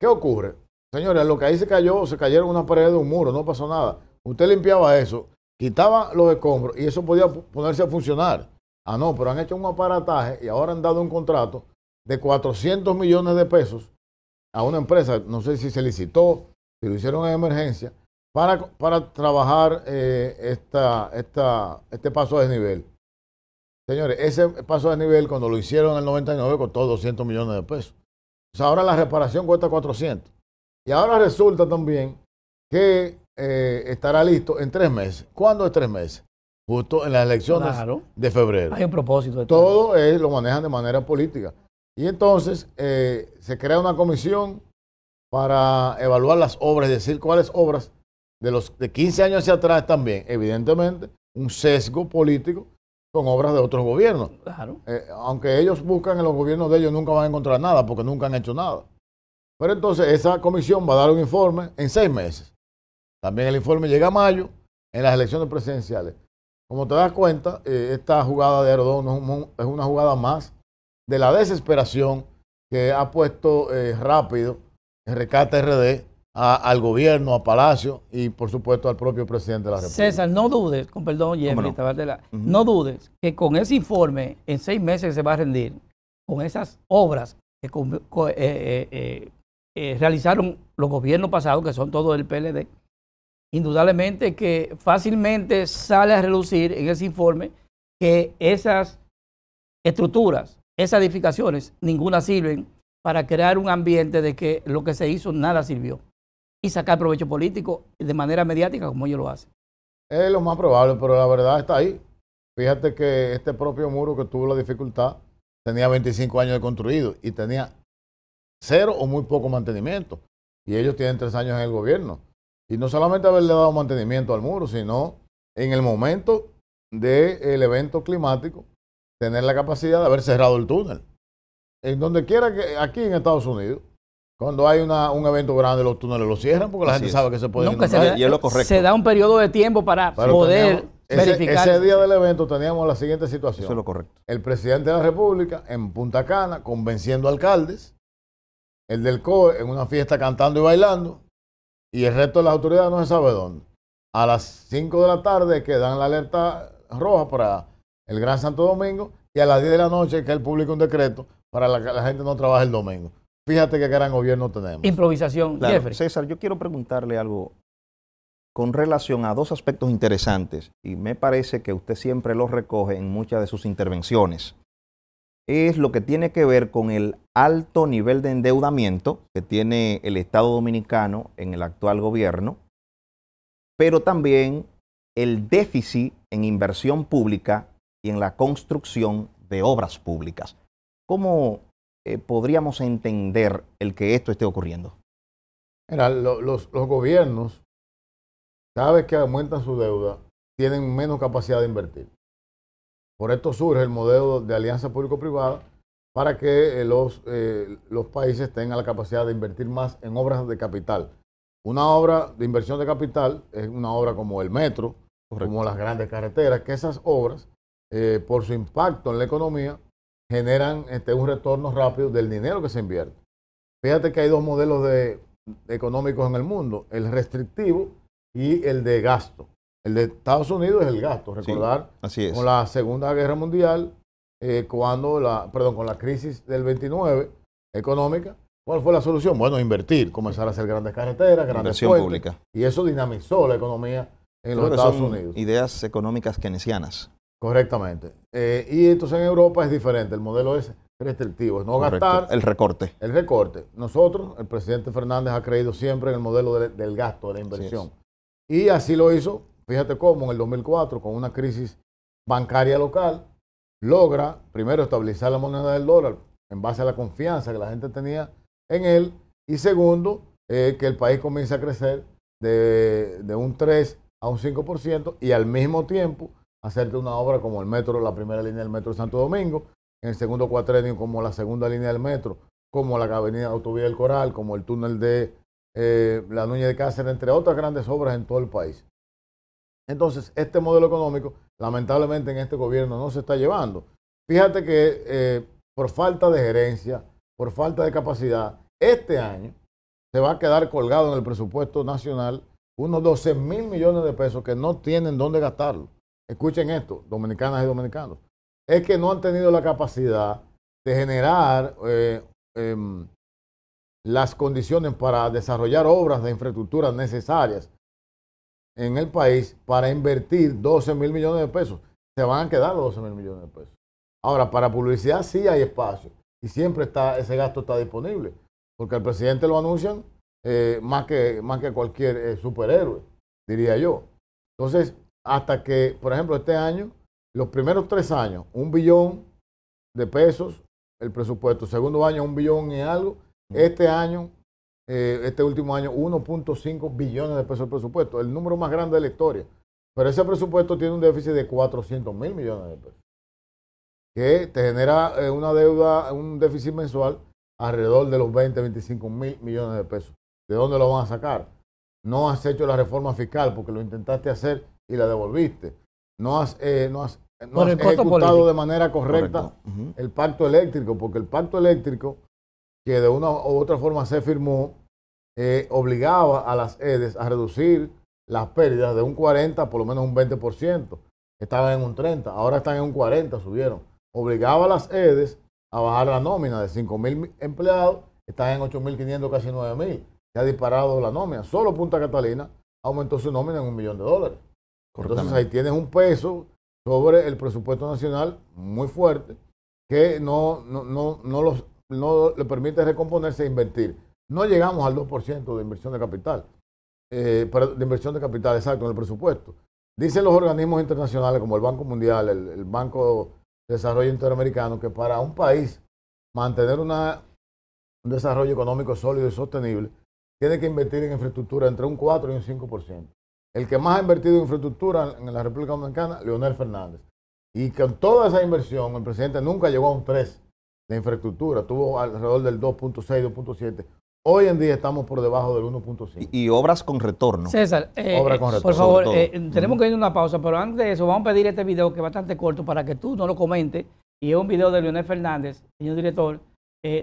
¿Qué ocurre? Señores, lo que ahí se cayó, se cayeron unas paredes de un muro, no pasó nada. Usted limpiaba eso, quitaba los escombros y eso podía ponerse a funcionar. Ah, no, pero han hecho un aparataje y ahora han dado un contrato de 400 millones de pesos a una empresa, no sé si se licitó, si lo hicieron en emergencia, para, para trabajar eh, esta, esta, este paso de nivel. Señores, ese paso de nivel cuando lo hicieron en el 99 costó 200 millones de pesos. ahora la reparación cuesta 400. Y ahora resulta también que eh, estará listo en tres meses. ¿Cuándo es tres meses? Justo en las elecciones de febrero. Hay un propósito. De Todo es, lo manejan de manera política. Y entonces eh, se crea una comisión para evaluar las obras, decir cuáles obras de los de 15 años hacia atrás también, evidentemente, un sesgo político con obras de otros gobiernos. Eh, aunque ellos buscan en los gobiernos de ellos, nunca van a encontrar nada porque nunca han hecho nada. Pero entonces esa comisión va a dar un informe en seis meses. También el informe llega a mayo en las elecciones presidenciales. Como te das cuenta, eh, esta jugada de Erdogan es una jugada más de la desesperación que ha puesto eh, rápido rápido Recata RD al gobierno, a Palacio y por supuesto al propio presidente de la República. César, no dudes, con perdón, Jeremy, no? dudes que con ese informe en seis meses se va a rendir, con esas obras que eh, eh, eh, realizaron los gobiernos pasados, que son todos del PLD, indudablemente que fácilmente sale a reducir en ese informe que esas estructuras, esas edificaciones, ninguna sirven para crear un ambiente de que lo que se hizo nada sirvió y sacar provecho político de manera mediática como ellos lo hacen. Es lo más probable, pero la verdad está ahí. Fíjate que este propio muro que tuvo la dificultad tenía 25 años de construido y tenía cero o muy poco mantenimiento. Y ellos tienen tres años en el gobierno. Y no solamente haberle dado mantenimiento al muro, sino en el momento del evento climático, tener la capacidad de haber cerrado el túnel. En donde quiera que, aquí en Estados Unidos, cuando hay un evento grande, los túneles lo cierran porque la gente sabe que se puede Nunca Se da, un periodo de tiempo para poder verificar. Ese, día del evento teníamos la siguiente situación. lo correcto. El presidente de la República en Punta Cana convenciendo alcaldes, el del COE en una fiesta cantando y bailando, y el resto de las autoridades no se sabe dónde. A las 5 de la tarde que dan la alerta roja para el Gran Santo Domingo y a las 10 de la noche que el público un decreto para que la gente no trabaje el domingo. Fíjate qué gran gobierno tenemos. Improvisación, César, yo quiero preguntarle algo con relación a dos aspectos interesantes, y me parece que usted siempre los recoge en muchas de sus intervenciones. Es lo que tiene que ver con el alto nivel de endeudamiento que tiene el Estado dominicano en el actual gobierno, pero también el déficit en inversión pública y en la construcción de obras públicas. ¿Cómo eh, podríamos entender el que esto esté ocurriendo? los, gobiernos, cada vez que aumentan su deuda, tienen menos capacidad de invertir. Por esto surge el modelo de alianza público-privada para que eh, eh, los, países tengan la capacidad de invertir más en obras de capital. Una obra de inversión de capital es una obra como el metro, como las grandes carreteras, que esas obras, por su impacto en la economía, generan este, un retorno rápido del dinero que se invierte. Fíjate que hay dos modelos económicos en el mundo, el restrictivo y el de gasto. El de Estados Unidos es el gasto, recordar, con la Segunda Guerra Mundial, eh, cuando la, perdón, con la crisis del 29 económica, ¿cuál fue la solución? Bueno, invertir, comenzar a hacer grandes carreteras, grandes Y eso dinamizó la economía en los Estados Unidos. Ideas económicas keynesianas. Correctamente. Eh, y entonces en Europa es diferente, el modelo es restrictivo, es no gastar. El recorte. El recorte. Nosotros, el presidente Fernández ha creído siempre en el modelo del gasto, de la inversión. y así lo hizo, fíjate cómo, en el 2004, con una crisis bancaria local, logra primero estabilizar la moneda del dólar en base a la confianza que la gente tenía en él y segundo, eh, que el país comience a crecer de, de un 3 a un 5% y al mismo tiempo hacerte una obra como el metro, la primera línea del metro de Santo Domingo, en el segundo cuatrenio como la segunda línea del metro, como la avenida Autovía del Coral, como el túnel de eh, la Nuña de Cáceres, entre otras grandes obras en todo el país. Entonces, este modelo económico, lamentablemente en este gobierno no se está llevando. Fíjate que eh, por falta de gerencia, por falta de capacidad, este año se va a quedar colgado en el presupuesto nacional unos 12 mil millones de pesos que no tienen dónde gastarlo escuchen esto, dominicanas y dominicanos, es que no han tenido la capacidad de generar eh, em, las condiciones para desarrollar obras de infraestructura necesarias en el país para invertir 12 mil millones de pesos. Se van a quedar los 12 mil millones de pesos. Ahora, para publicidad sí hay espacio y siempre está, ese gasto está disponible, porque el presidente lo anuncian eh, más, que, más que cualquier eh, superhéroe, diría yo. Entonces, hasta que, por ejemplo, este año, los primeros tres años, un billón de pesos el presupuesto, segundo año un billón y algo, este año, eh, este último año, 1.5 billones de pesos el presupuesto, el número más grande de la historia. Pero ese presupuesto tiene un déficit de 400 mil millones de pesos, que te genera eh, una deuda, un déficit mensual alrededor de los 20, 25 mil millones de pesos. ¿De dónde lo van a sacar? No has hecho la reforma fiscal porque lo intentaste hacer y la devolviste. No has, eh, no has, eh, ejecutado de manera correcta el pacto eléctrico, porque el pacto eléctrico, que de una u otra forma se firmó, eh, obligaba a las EDES a reducir las pérdidas de un 40, por lo menos un 20%. Estaban en un 30, ahora están en un 40, subieron. Obligaba a las EDES a bajar la nómina de 5.000 empleados, están en 8.500, casi 9.000. Se ha disparado la nómina. Solo Punta Catalina aumentó su nómina en un millón de dólares. Entonces ahí tienes un peso sobre el presupuesto nacional muy fuerte que no, no, los, le permite recomponerse e invertir. No llegamos al 2% de inversión de capital, eh, de inversión de capital exacto en el presupuesto. Dicen los organismos internacionales como el Banco Mundial, el, Banco de Desarrollo Interamericano, que para un país mantener un desarrollo económico sólido y sostenible, tiene que invertir en infraestructura entre un 4 y un 5% el que más ha invertido en infraestructura en la República Dominicana, Leonel Fernández. Y con toda esa inversión, el presidente nunca llegó a un 3 de infraestructura, tuvo alrededor del 2.6, 2.7. Hoy en día estamos por debajo del 1.5. Y, obras con retorno. César, eh, eh, con retorno. por favor, eh, tenemos que ir a una pausa, pero antes de eso vamos a pedir este video que es bastante corto para que tú no lo comentes. Y es un video de Leonel Fernández, señor director.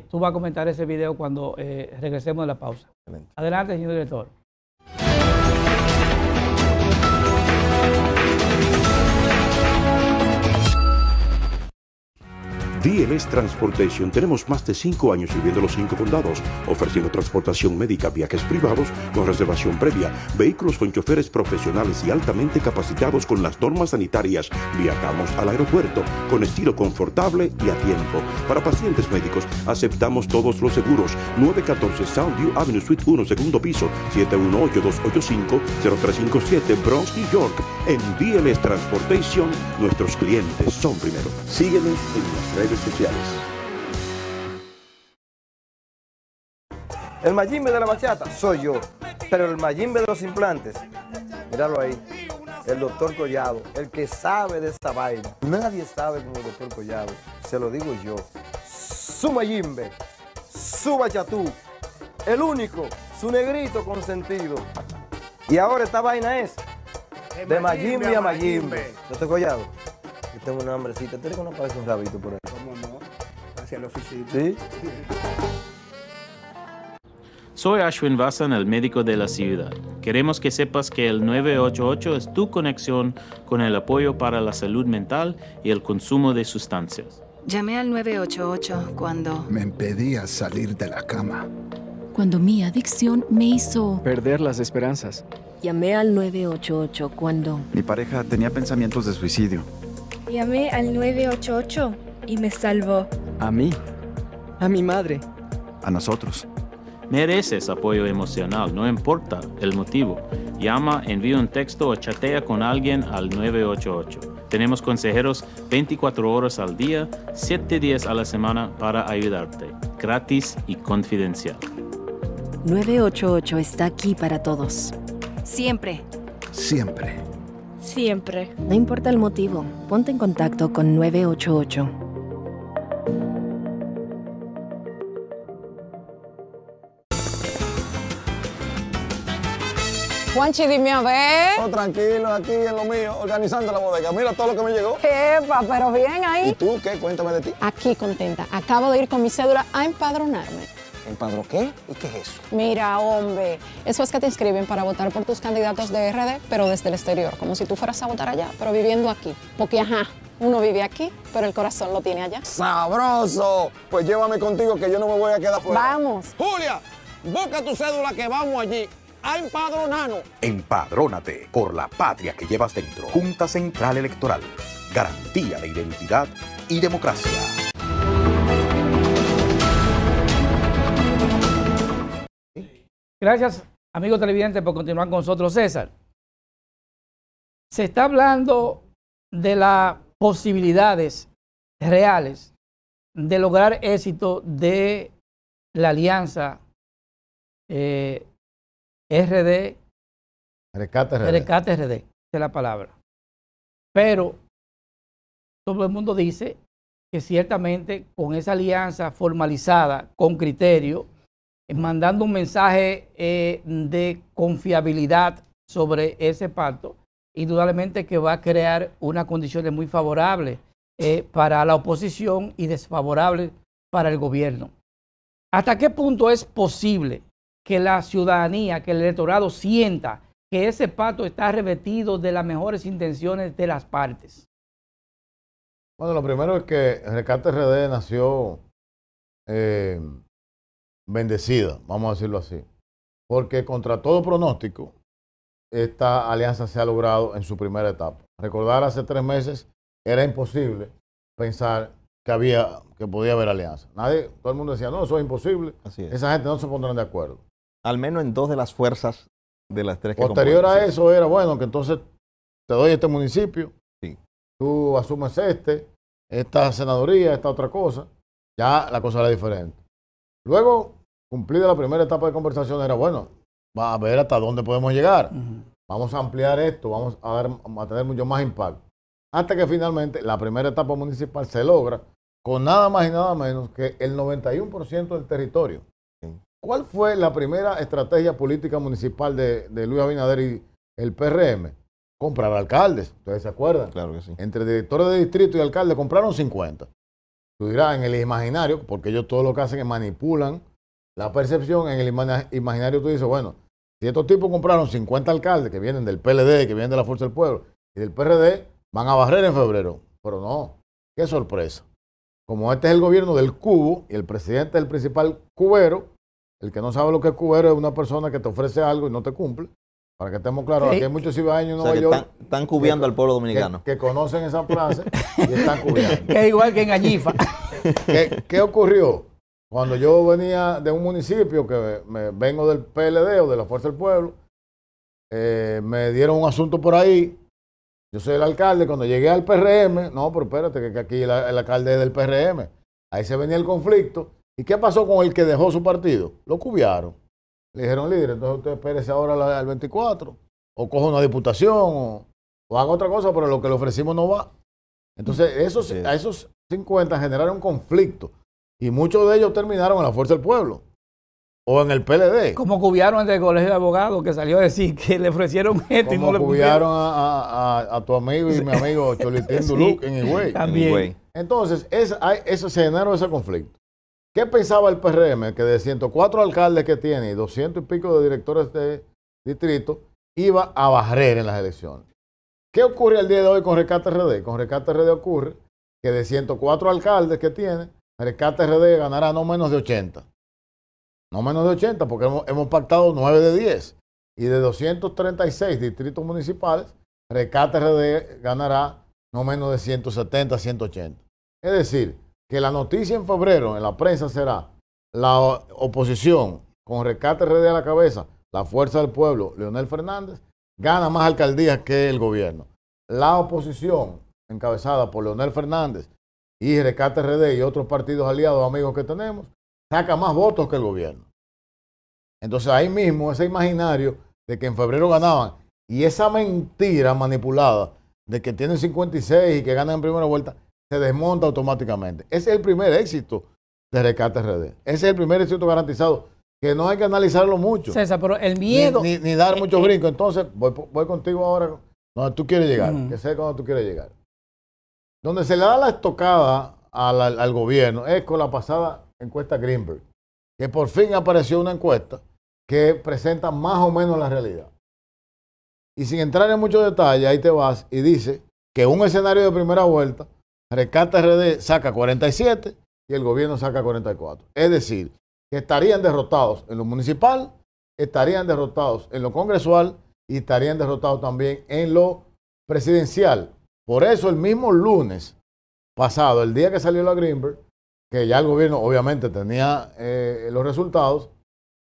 tú vas a comentar ese video cuando regresemos de la pausa. Adelante, señor director. DLS Transportation tenemos más de cinco años sirviendo los cinco condados, ofreciendo transportación médica, viajes privados con reservación previa, vehículos con choferes profesionales y altamente capacitados con las normas sanitarias. Viajamos al aeropuerto con estilo confortable y a tiempo. Para pacientes médicos aceptamos todos los seguros. 914 Soundview Avenue Suite 1, segundo piso, 718-285-0357, Bronx, New York. En DLS Transportation, nuestros clientes son primero. Síguenos en las redes el Mayimbe de la bachata soy yo, pero el Mayimbe de los implantes, míralo ahí, el doctor Collado, el que sabe de esta vaina. Nadie sabe como el doctor Collado, se lo digo yo. Su Mayimbe, su bachatú, el único, su negrito consentido. Y ahora esta vaina es de Mayimbe a Mayimbe. Doctor Collado. Tengo una hambrecita. ¿Tú eres no un rabito por ahí? ¿Cómo no? Hacia la oficina. Soy Ashwin Vasan, el médico de la ciudad. Queremos que sepas que el 988 es tu conexión con el apoyo para la salud mental y el consumo de sustancias. Llamé al 988 cuando... Me impedía salir de la cama. Cuando mi adicción me hizo... Perder las esperanzas. Llamé al 988 cuando... Mi pareja tenía pensamientos de suicidio. Llamé al 988 y me salvó. A mí, a mi madre, a nosotros. Mereces apoyo emocional, no importa el motivo. Llama, envía un texto o chatea con alguien al 988. Tenemos consejeros 24 horas al día, 7 días a la semana para ayudarte, gratis y confidencial. 988 está aquí para todos. Siempre. Siempre. Siempre. No importa el motivo, ponte en contacto con 988. Juanchi, dime a ver. Oh, tranquilo, aquí en lo mío, organizando la bodega. Mira todo lo que me llegó. Epa, pero bien ahí. ¿Y tú qué? Cuéntame de ti. Aquí contenta. Acabo de ir con mi cédula a empadronarme qué? ¿Y qué es eso? Mira, hombre, eso es que te inscriben para votar por tus candidatos de RD, pero desde el exterior, como si tú fueras a votar allá, pero viviendo aquí. Porque, ajá, uno vive aquí, pero el corazón lo tiene allá. ¡Sabroso! Pues llévame contigo que yo no me voy a quedar fuera. ¡Vamos! Julia, busca tu cédula que vamos allí. A empadronarnos. Empadrónate por la patria que llevas dentro. Junta Central Electoral. Garantía de identidad y democracia. Gracias, amigos televidente, por continuar con nosotros, César. Se está hablando de las posibilidades reales de lograr éxito de la alianza eh, RD. Rescate RD. Rescate RD, es la palabra. Pero todo el mundo dice que ciertamente con esa alianza formalizada, con criterio, eh, mandando un mensaje eh, de confiabilidad sobre ese pacto, indudablemente que va a crear unas condiciones muy favorables eh, para la oposición y desfavorables para el gobierno. ¿Hasta qué punto es posible que la ciudadanía, que el electorado sienta que ese pacto está revestido de las mejores intenciones de las partes? Bueno, lo primero es que Recate RD nació bendecida, vamos a decirlo así. Porque contra todo pronóstico, esta alianza se ha logrado en su primera etapa. Recordar hace tres meses era imposible pensar que había, que podía haber alianza. Nadie, todo el mundo decía, no, eso es imposible. Esa gente no se pondrán de acuerdo. Al menos en dos de las fuerzas de las tres que Posterior a eso era, bueno, que entonces te doy este municipio, tú asumes este, esta senaduría, esta otra cosa. Ya la cosa era diferente. Luego, cumplida la primera etapa de conversación, era bueno, va a ver hasta dónde podemos llegar. Vamos a ampliar esto, vamos a, tener mucho más impacto. Hasta que finalmente la primera etapa municipal se logra con nada más y nada menos que el 91% del territorio. ¿Cuál fue la primera estrategia política municipal de, Luis Abinader y el PRM? Comprar alcaldes, ustedes se acuerdan. Claro que sí. Entre directores de distrito y alcalde compraron 50. Tú dirás, en el imaginario, porque ellos todo lo que hacen es manipulan la percepción, en el imaginario tú dices, bueno, si estos tipos compraron 50 alcaldes que vienen del PLD, que vienen de la Fuerza del Pueblo y del PRD, van a barrer en febrero. Pero no, qué sorpresa. Como este es el gobierno del cubo y el presidente del principal cubero, el que no sabe lo que es cubero es una persona que te ofrece algo y no te cumple. Para que estemos claros, aquí hay muchos años en Nueva York. Están, cubiando al pueblo dominicano. Que, conocen esa plaza y están cubriendo. Que es igual que en Añifa. ¿Qué, ocurrió? Cuando yo venía de un municipio que vengo del PLD o de la Fuerza del Pueblo, eh, me dieron un asunto por ahí. Yo soy el alcalde. Cuando llegué al PRM, no, pero espérate, que, aquí el alcalde es del PRM. Ahí se venía el conflicto. ¿Y qué pasó con el que dejó su partido? Lo cubiaron le dijeron líder, entonces usted espérese ahora al 24, o coja una diputación, o, haga otra cosa, pero lo que le ofrecimos no va. Entonces, mm, a esos 50 generaron conflicto. Y muchos de ellos terminaron en la Fuerza del Pueblo o en el PLD. Como cubiaron ante el colegio de abogados que salió a decir que le ofrecieron esto y no le a, a, tu amigo y mi amigo Cholitín Duluc en Higüey. También. Entonces, eso, se generó ese conflicto. ¿Qué pensaba el PRM? Que de 104 alcaldes que tiene y 200 y pico de directores de distrito, iba a barrer en las elecciones. ¿Qué ocurre al día de hoy con Rescate RD? Con Rescate RD ocurre que de 104 alcaldes que tiene, Rescate RD ganará no menos de 80. No menos de 80, porque hemos, pactado 9 de 10. Y de 236 distritos municipales, Rescate RD ganará no menos de 170, 180. Es decir, que la noticia en febrero en la prensa será la oposición con Recate RD a la cabeza, la fuerza del pueblo, Leonel Fernández, gana más alcaldías que el gobierno. La oposición encabezada por Leonel Fernández y Recate RD y otros partidos aliados, amigos que tenemos, saca más votos que el gobierno. Entonces ahí mismo ese imaginario de que en febrero ganaban y esa mentira manipulada de que tienen 56 y que ganan en primera vuelta, se desmonta automáticamente. Ese es el primer éxito de Rescate RD. Ese es el primer éxito garantizado, que no hay que analizarlo mucho. César, pero el miedo... Ni, dar eh, muchos eh. brincos. Entonces, voy, contigo ahora donde tú quieres llegar, que sé cuando tú quieres llegar. Donde se le da la estocada al, gobierno es con la pasada encuesta Greenberg, que por fin apareció una encuesta que presenta más o menos la realidad. Y sin entrar en muchos detalles, ahí te vas y dice que un escenario de primera vuelta Rescata RD saca 47 y el gobierno saca 44. Es decir, que estarían derrotados en lo municipal, estarían derrotados en lo congresual y estarían derrotados también en lo presidencial. Por eso el mismo lunes pasado, el día que salió la Greenberg, que ya el gobierno obviamente tenía eh, los resultados,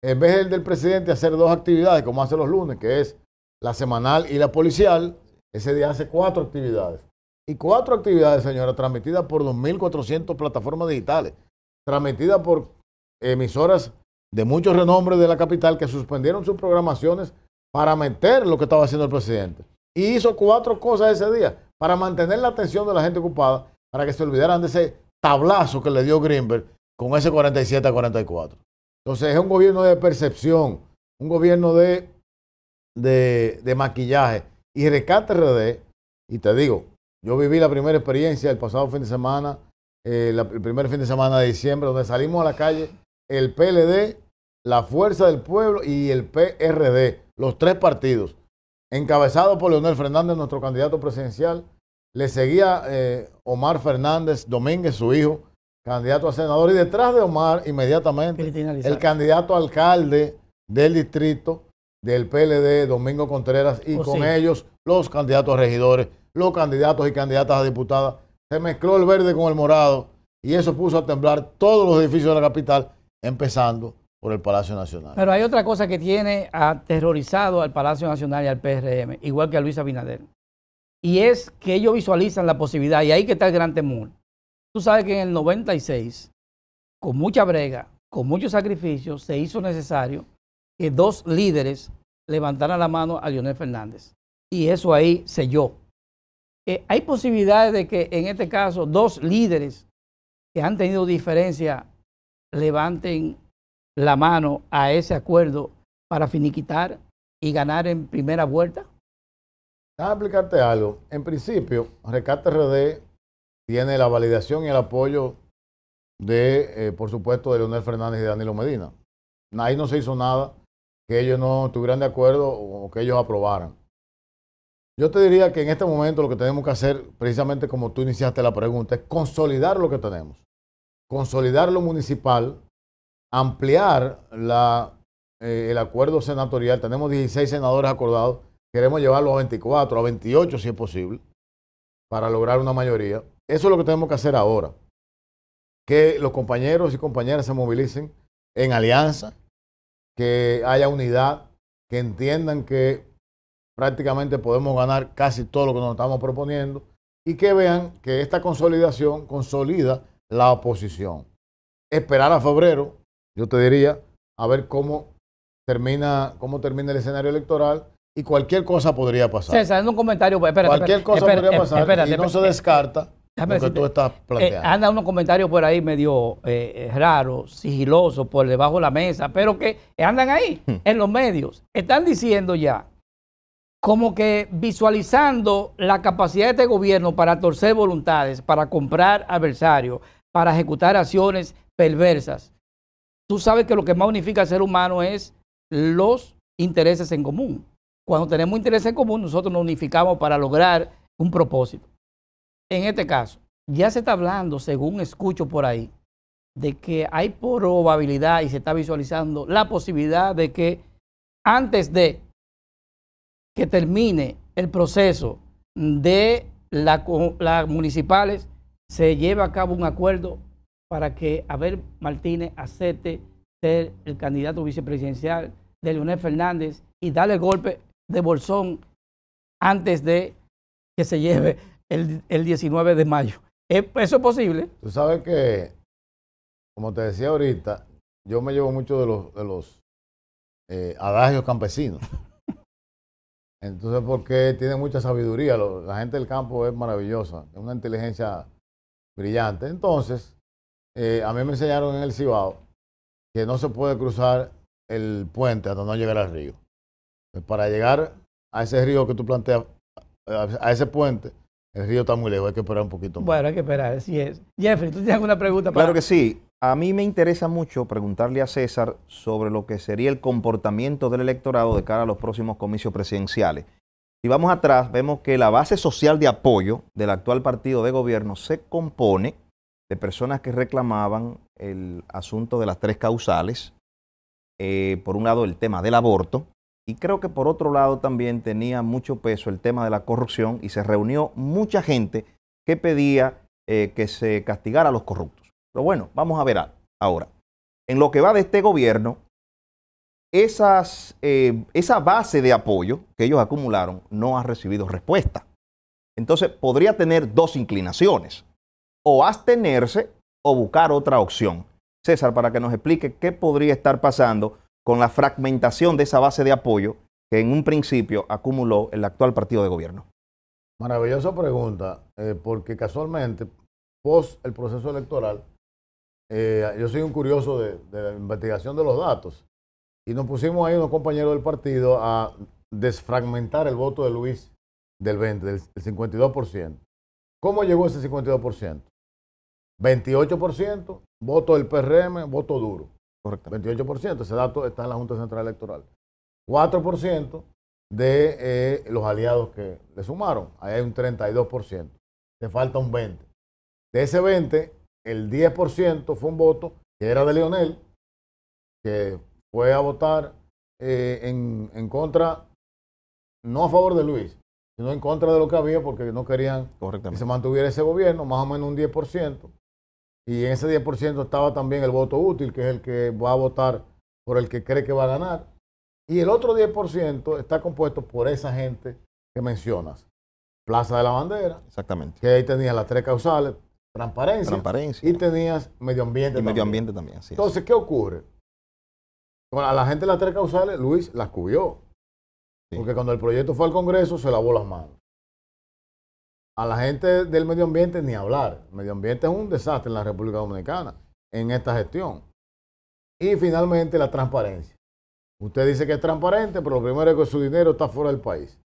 en vez del, del presidente hacer dos actividades como hace los lunes, que es la semanal y la policial, ese día hace cuatro actividades y cuatro actividades, señora, transmitidas por 2.400 plataformas digitales, transmitidas por emisoras de mucho renombre de la capital que suspendieron sus programaciones para meter lo que estaba haciendo el presidente. Y hizo cuatro cosas ese día para mantener la atención de la gente ocupada, para que se olvidaran de ese tablazo que le dio Greenberg con ese 47 a 44. Entonces es un gobierno de percepción, un gobierno de, de, maquillaje. Y Rescate RD, y te digo, yo viví la primera experiencia el pasado fin de semana, eh, el primer fin de semana de diciembre, donde salimos a la calle el PLD, la Fuerza del Pueblo y el PRD, los tres partidos, encabezados por Leonel Fernández, nuestro candidato presidencial. Le seguía eh, Omar Fernández Domínguez, su hijo, candidato a senador. Y detrás de Omar, inmediatamente, el candidato alcalde del distrito del PLD, Domingo Contreras, y oh, con ellos los candidatos a regidores los candidatos y candidatas a diputadas. Se mezcló el verde con el morado y eso puso a temblar todos los edificios de la capital, empezando por el Palacio Nacional. Pero hay otra cosa que tiene aterrorizado al Palacio Nacional y al PRM, igual que a Luis Abinader. Y es que ellos visualizan la posibilidad, y ahí que está el gran temor. Tú sabes que en el 96, con mucha brega, con muchos sacrificios, se hizo necesario que dos líderes levantaran la mano a Leonel Fernández. Y eso ahí selló eh, hay posibilidades de que en este caso dos líderes que han tenido diferencia levanten la mano a ese acuerdo para finiquitar y ganar en primera vuelta? Déjame explicarte algo. En principio, Rescate RD tiene la validación y el apoyo de, eh, por supuesto, de Leonel Fernández y Danilo Medina. Ahí no se hizo nada que ellos no estuvieran de acuerdo o que ellos aprobaran. Yo te diría que en este momento lo que tenemos que hacer, precisamente como tú iniciaste la pregunta, es consolidar lo que tenemos. Consolidar lo municipal, ampliar eh, el acuerdo senatorial. Tenemos 16 senadores acordados, queremos llevarlo a 24, a 28 si es posible, para lograr una mayoría. Eso es lo que tenemos que hacer ahora. Que los compañeros y compañeras se movilicen en alianza, que haya unidad, que entiendan que prácticamente podemos ganar casi todo lo que nos estamos proponiendo y que vean que esta consolidación consolida la oposición. Esperar a febrero, yo te diría, a ver cómo termina, cómo termina el escenario electoral y cualquier cosa podría pasar. en un comentario, pues, cualquier cosa podría pasar y no se descarta lo que tú estás eh, planteando. anda unos comentarios por ahí medio eh, eh, raros, sigilosos, por debajo de la mesa, pero que andan ahí, hmm. en los medios. Están diciendo ya como que visualizando la capacidad de este gobierno para torcer voluntades, para comprar adversarios, para ejecutar acciones perversas. Tú sabes que lo que más unifica al ser humano es los intereses en común. Cuando tenemos intereses en común, nosotros nos unificamos para lograr un propósito. En este caso, ya se está hablando, según escucho por ahí, de que hay probabilidad y se está visualizando la posibilidad de que antes de que termine el proceso de las municipales, se lleve a cabo un acuerdo para que Abel Martínez acepte ser el candidato vicepresidencial de Leonel Fernández y darle golpe de bolsón antes de que se lleve el, 19 de mayo. ¿Eso es posible? Tú sabes que, como te decía ahorita, yo me llevo mucho de los, de los eh, adagios campesinos. Entonces, porque tiene mucha sabiduría, la gente del campo es maravillosa, es una inteligencia brillante. Entonces, eh, a mí me enseñaron en el Cibao que no se puede cruzar el puente hasta no llegar al río. Pues, para llegar a ese río que tú planteas, a ese puente, el río está muy lejos, hay que esperar un poquito más. Bueno, hay que esperar, así es. Jeffrey, ¿tú tienes alguna pregunta para Claro que sí. A mí me interesa mucho preguntarle a César sobre lo que sería el comportamiento del electorado de cara a los próximos comicios presidenciales. Si vamos atrás, vemos que la base social de apoyo del actual partido de gobierno se compone de personas que reclamaban el asunto de las tres causales. Eh, por un lado, el tema del aborto. Y creo que por otro lado también tenía mucho peso el tema de la corrupción y se reunió mucha gente que pedía eh, que se castigara a los corruptos. Pero bueno, vamos a ver ahora. En lo que va de este gobierno, esas, eh, esa base de apoyo que ellos acumularon no ha recibido respuesta. Entonces podría tener dos inclinaciones, o abstenerse o buscar otra opción. César, para que nos explique qué podría estar pasando con la fragmentación de esa base de apoyo que en un principio acumuló el actual partido de gobierno. Maravillosa pregunta, eh, porque casualmente, post el proceso electoral, eh, yo soy un curioso de, la investigación de los datos, y nos pusimos ahí unos compañeros del partido a desfragmentar el voto de Luis del 20, del 52%. ¿Cómo llegó ese 52%? 28% voto del PRM, voto duro. Correcto. 28%, ese dato está en la Junta Central Electoral. 4% de eh, los aliados que le sumaron. Ahí hay un 32%. Te falta un 20%. De ese 20%, el 10% fue un voto que era de Leonel, que fue a votar eh, en, contra, no a favor de Luis, sino en contra de lo que había porque no querían que se mantuviera ese gobierno, más o menos un 10%. Y en ese 10% estaba también el voto útil, que es el que va a votar por el que cree que va a ganar. Y el otro 10% está compuesto por esa gente que mencionas. Plaza de la Bandera. Exactamente. Que ahí tenía las tres causales, transparencia, transparencia y tenías medio ambiente y medio ambiente también, sí. Entonces, ¿qué ocurre? a la gente de las tres causales, Luis las cubrió. Porque cuando el proyecto fue al Congreso, se lavó las manos. A la gente del medio ambiente ni hablar. medio ambiente es un desastre en la República Dominicana, en esta gestión. Y finalmente la transparencia. Usted dice que es transparente, pero lo primero es que su dinero está fuera del país.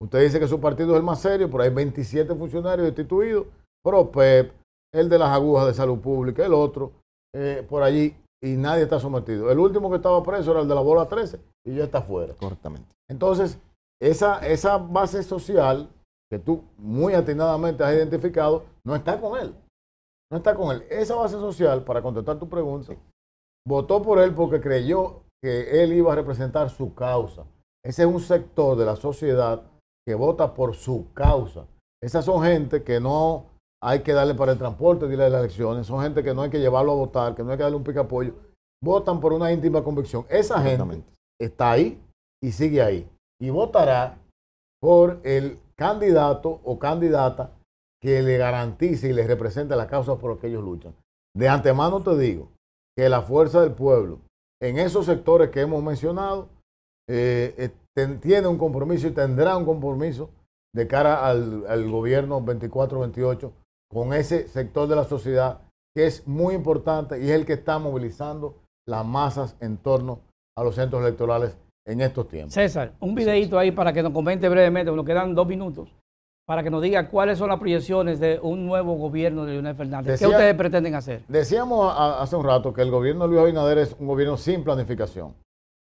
Usted dice que su partido es el más serio, pero hay 27 funcionarios destituidos, pero e el de las agujas de salud pública, el otro, eh, por allí, y nadie está sometido. El último que estaba preso era el de la bola 13 y ya está fuera. Correctamente. Entonces, esa, esa base social que tú muy atinadamente has identificado, no está con él. No está con él. Esa base social, para contestar tu pregunta, votó por él porque creyó que él iba a representar su causa. Ese es un sector de la sociedad que vota por su causa. Esas son gente que no hay que darle para el transporte, darle las elecciones. Son gente que no hay que llevarlo a votar, que no hay que darle un picapollo. Votan por una íntima convicción. Esa gente está ahí y sigue ahí. Y votará por el candidato o candidata que le garantice y le represente la causa por la que ellos luchan. De antemano te digo que la fuerza del pueblo en esos sectores que hemos mencionado eh, eh, tiene un compromiso y tendrá un compromiso de cara al gobierno 24-28 con ese sector de la sociedad que es muy importante y es el que está movilizando las masas en torno a los centros electorales en estos tiempos. César, un videito ahí para que nos comente brevemente, nos quedan dos minutos, para que nos diga cuáles son las proyecciones de un nuevo gobierno de Leonel Fernández. ¿Qué ustedes pretenden hacer? Decíamos hace un rato que el gobierno de Luis Abinader es un gobierno sin planificación.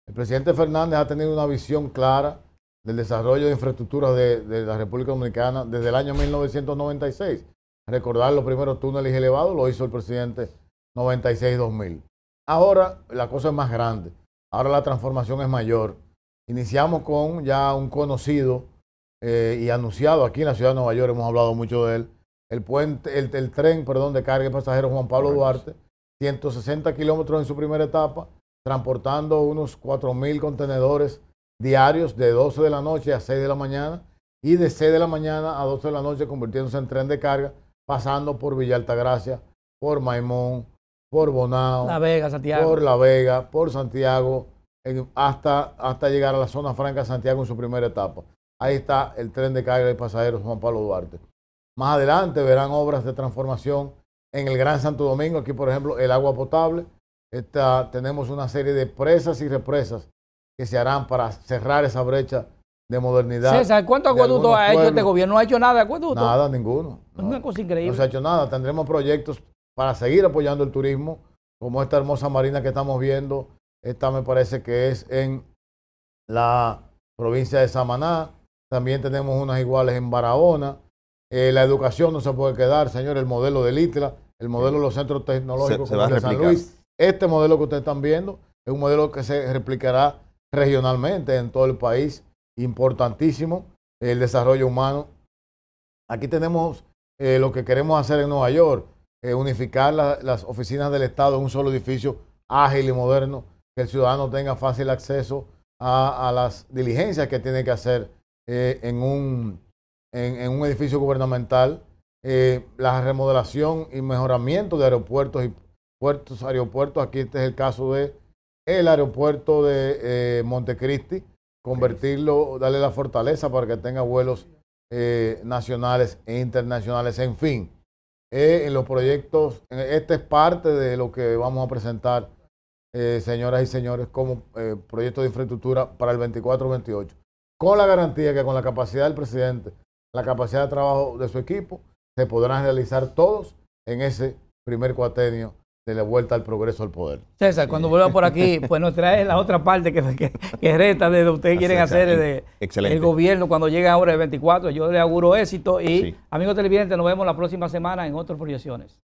El presidente Fernández ha tenido una visión clara del desarrollo de infraestructuras de la República Dominicana desde el año 1996. Recordar los primeros túneles elevados lo hizo el presidente 96-2000. Ahora la cosa es más grande, ahora la transformación es mayor. Iniciamos con ya un conocido eh, y anunciado aquí en la ciudad de Nueva York, hemos hablado mucho de él, el, puente, el, tren perdón, de carga de pasajeros Juan Pablo Duarte, 160 kilómetros en su primera etapa, transportando unos 4.000 contenedores diarios de 12 de la noche a 6 de la mañana y de 6 de la mañana a 12 de la noche convirtiéndose en tren de carga pasando por Villa Altagracia, por Maimón, por Bonao, La Vega, por La Vega, por Santiago, hasta, hasta llegar a la zona franca de Santiago en su primera etapa. Ahí está el tren de carga y pasajeros Juan Pablo Duarte. Más adelante verán obras de transformación en el Gran Santo Domingo. Aquí, por ejemplo, el agua potable. tenemos una serie de presas y represas que se harán para cerrar esa brecha de modernidad. César, ¿cuántos acueductos ha hecho este gobierno? ¿No ha hecho nada de acueductos? Nada, ninguno. Es una cosa increíble. No se ha hecho nada. Tendremos proyectos para seguir apoyando el turismo, como esta hermosa marina que estamos viendo. Esta me parece que es en la provincia de Samaná. También tenemos unas iguales en Barahona. Eh, la educación no se puede quedar, señor, el modelo del ITLA, el modelo de los centros tecnológicos de San Luis. Este modelo que ustedes están viendo es un modelo que se replicará regionalmente en todo el país importantísimo, el desarrollo humano. Aquí tenemos eh, lo que queremos hacer en Nueva York, eh, unificar las oficinas del Estado en un solo edificio ágil y moderno, que el ciudadano tenga fácil acceso a, las diligencias que tiene que hacer eh, en, un, en, un edificio gubernamental, la remodelación y mejoramiento de aeropuertos y puertos, aeropuertos, aquí este es el caso de el aeropuerto de Montecristi, convertirlo, darle la fortaleza para que tenga vuelos eh, nacionales e internacionales, en fin. Eh, en los proyectos, esta es parte de lo que vamos a presentar, eh, señoras y señores, como proyecto de infraestructura para el 24-28, con la garantía que con la capacidad del presidente, la capacidad de trabajo de su equipo, se podrán realizar todos en ese primer cuatenio de la vuelta al progreso al poder. César, cuando vuelva por aquí, pues nos trae la otra parte que, que, resta de lo que ustedes quieren hacer de, el gobierno cuando llegue ahora el 24. Yo le auguro éxito y, amigos televidentes, nos vemos la próxima semana en otras proyecciones.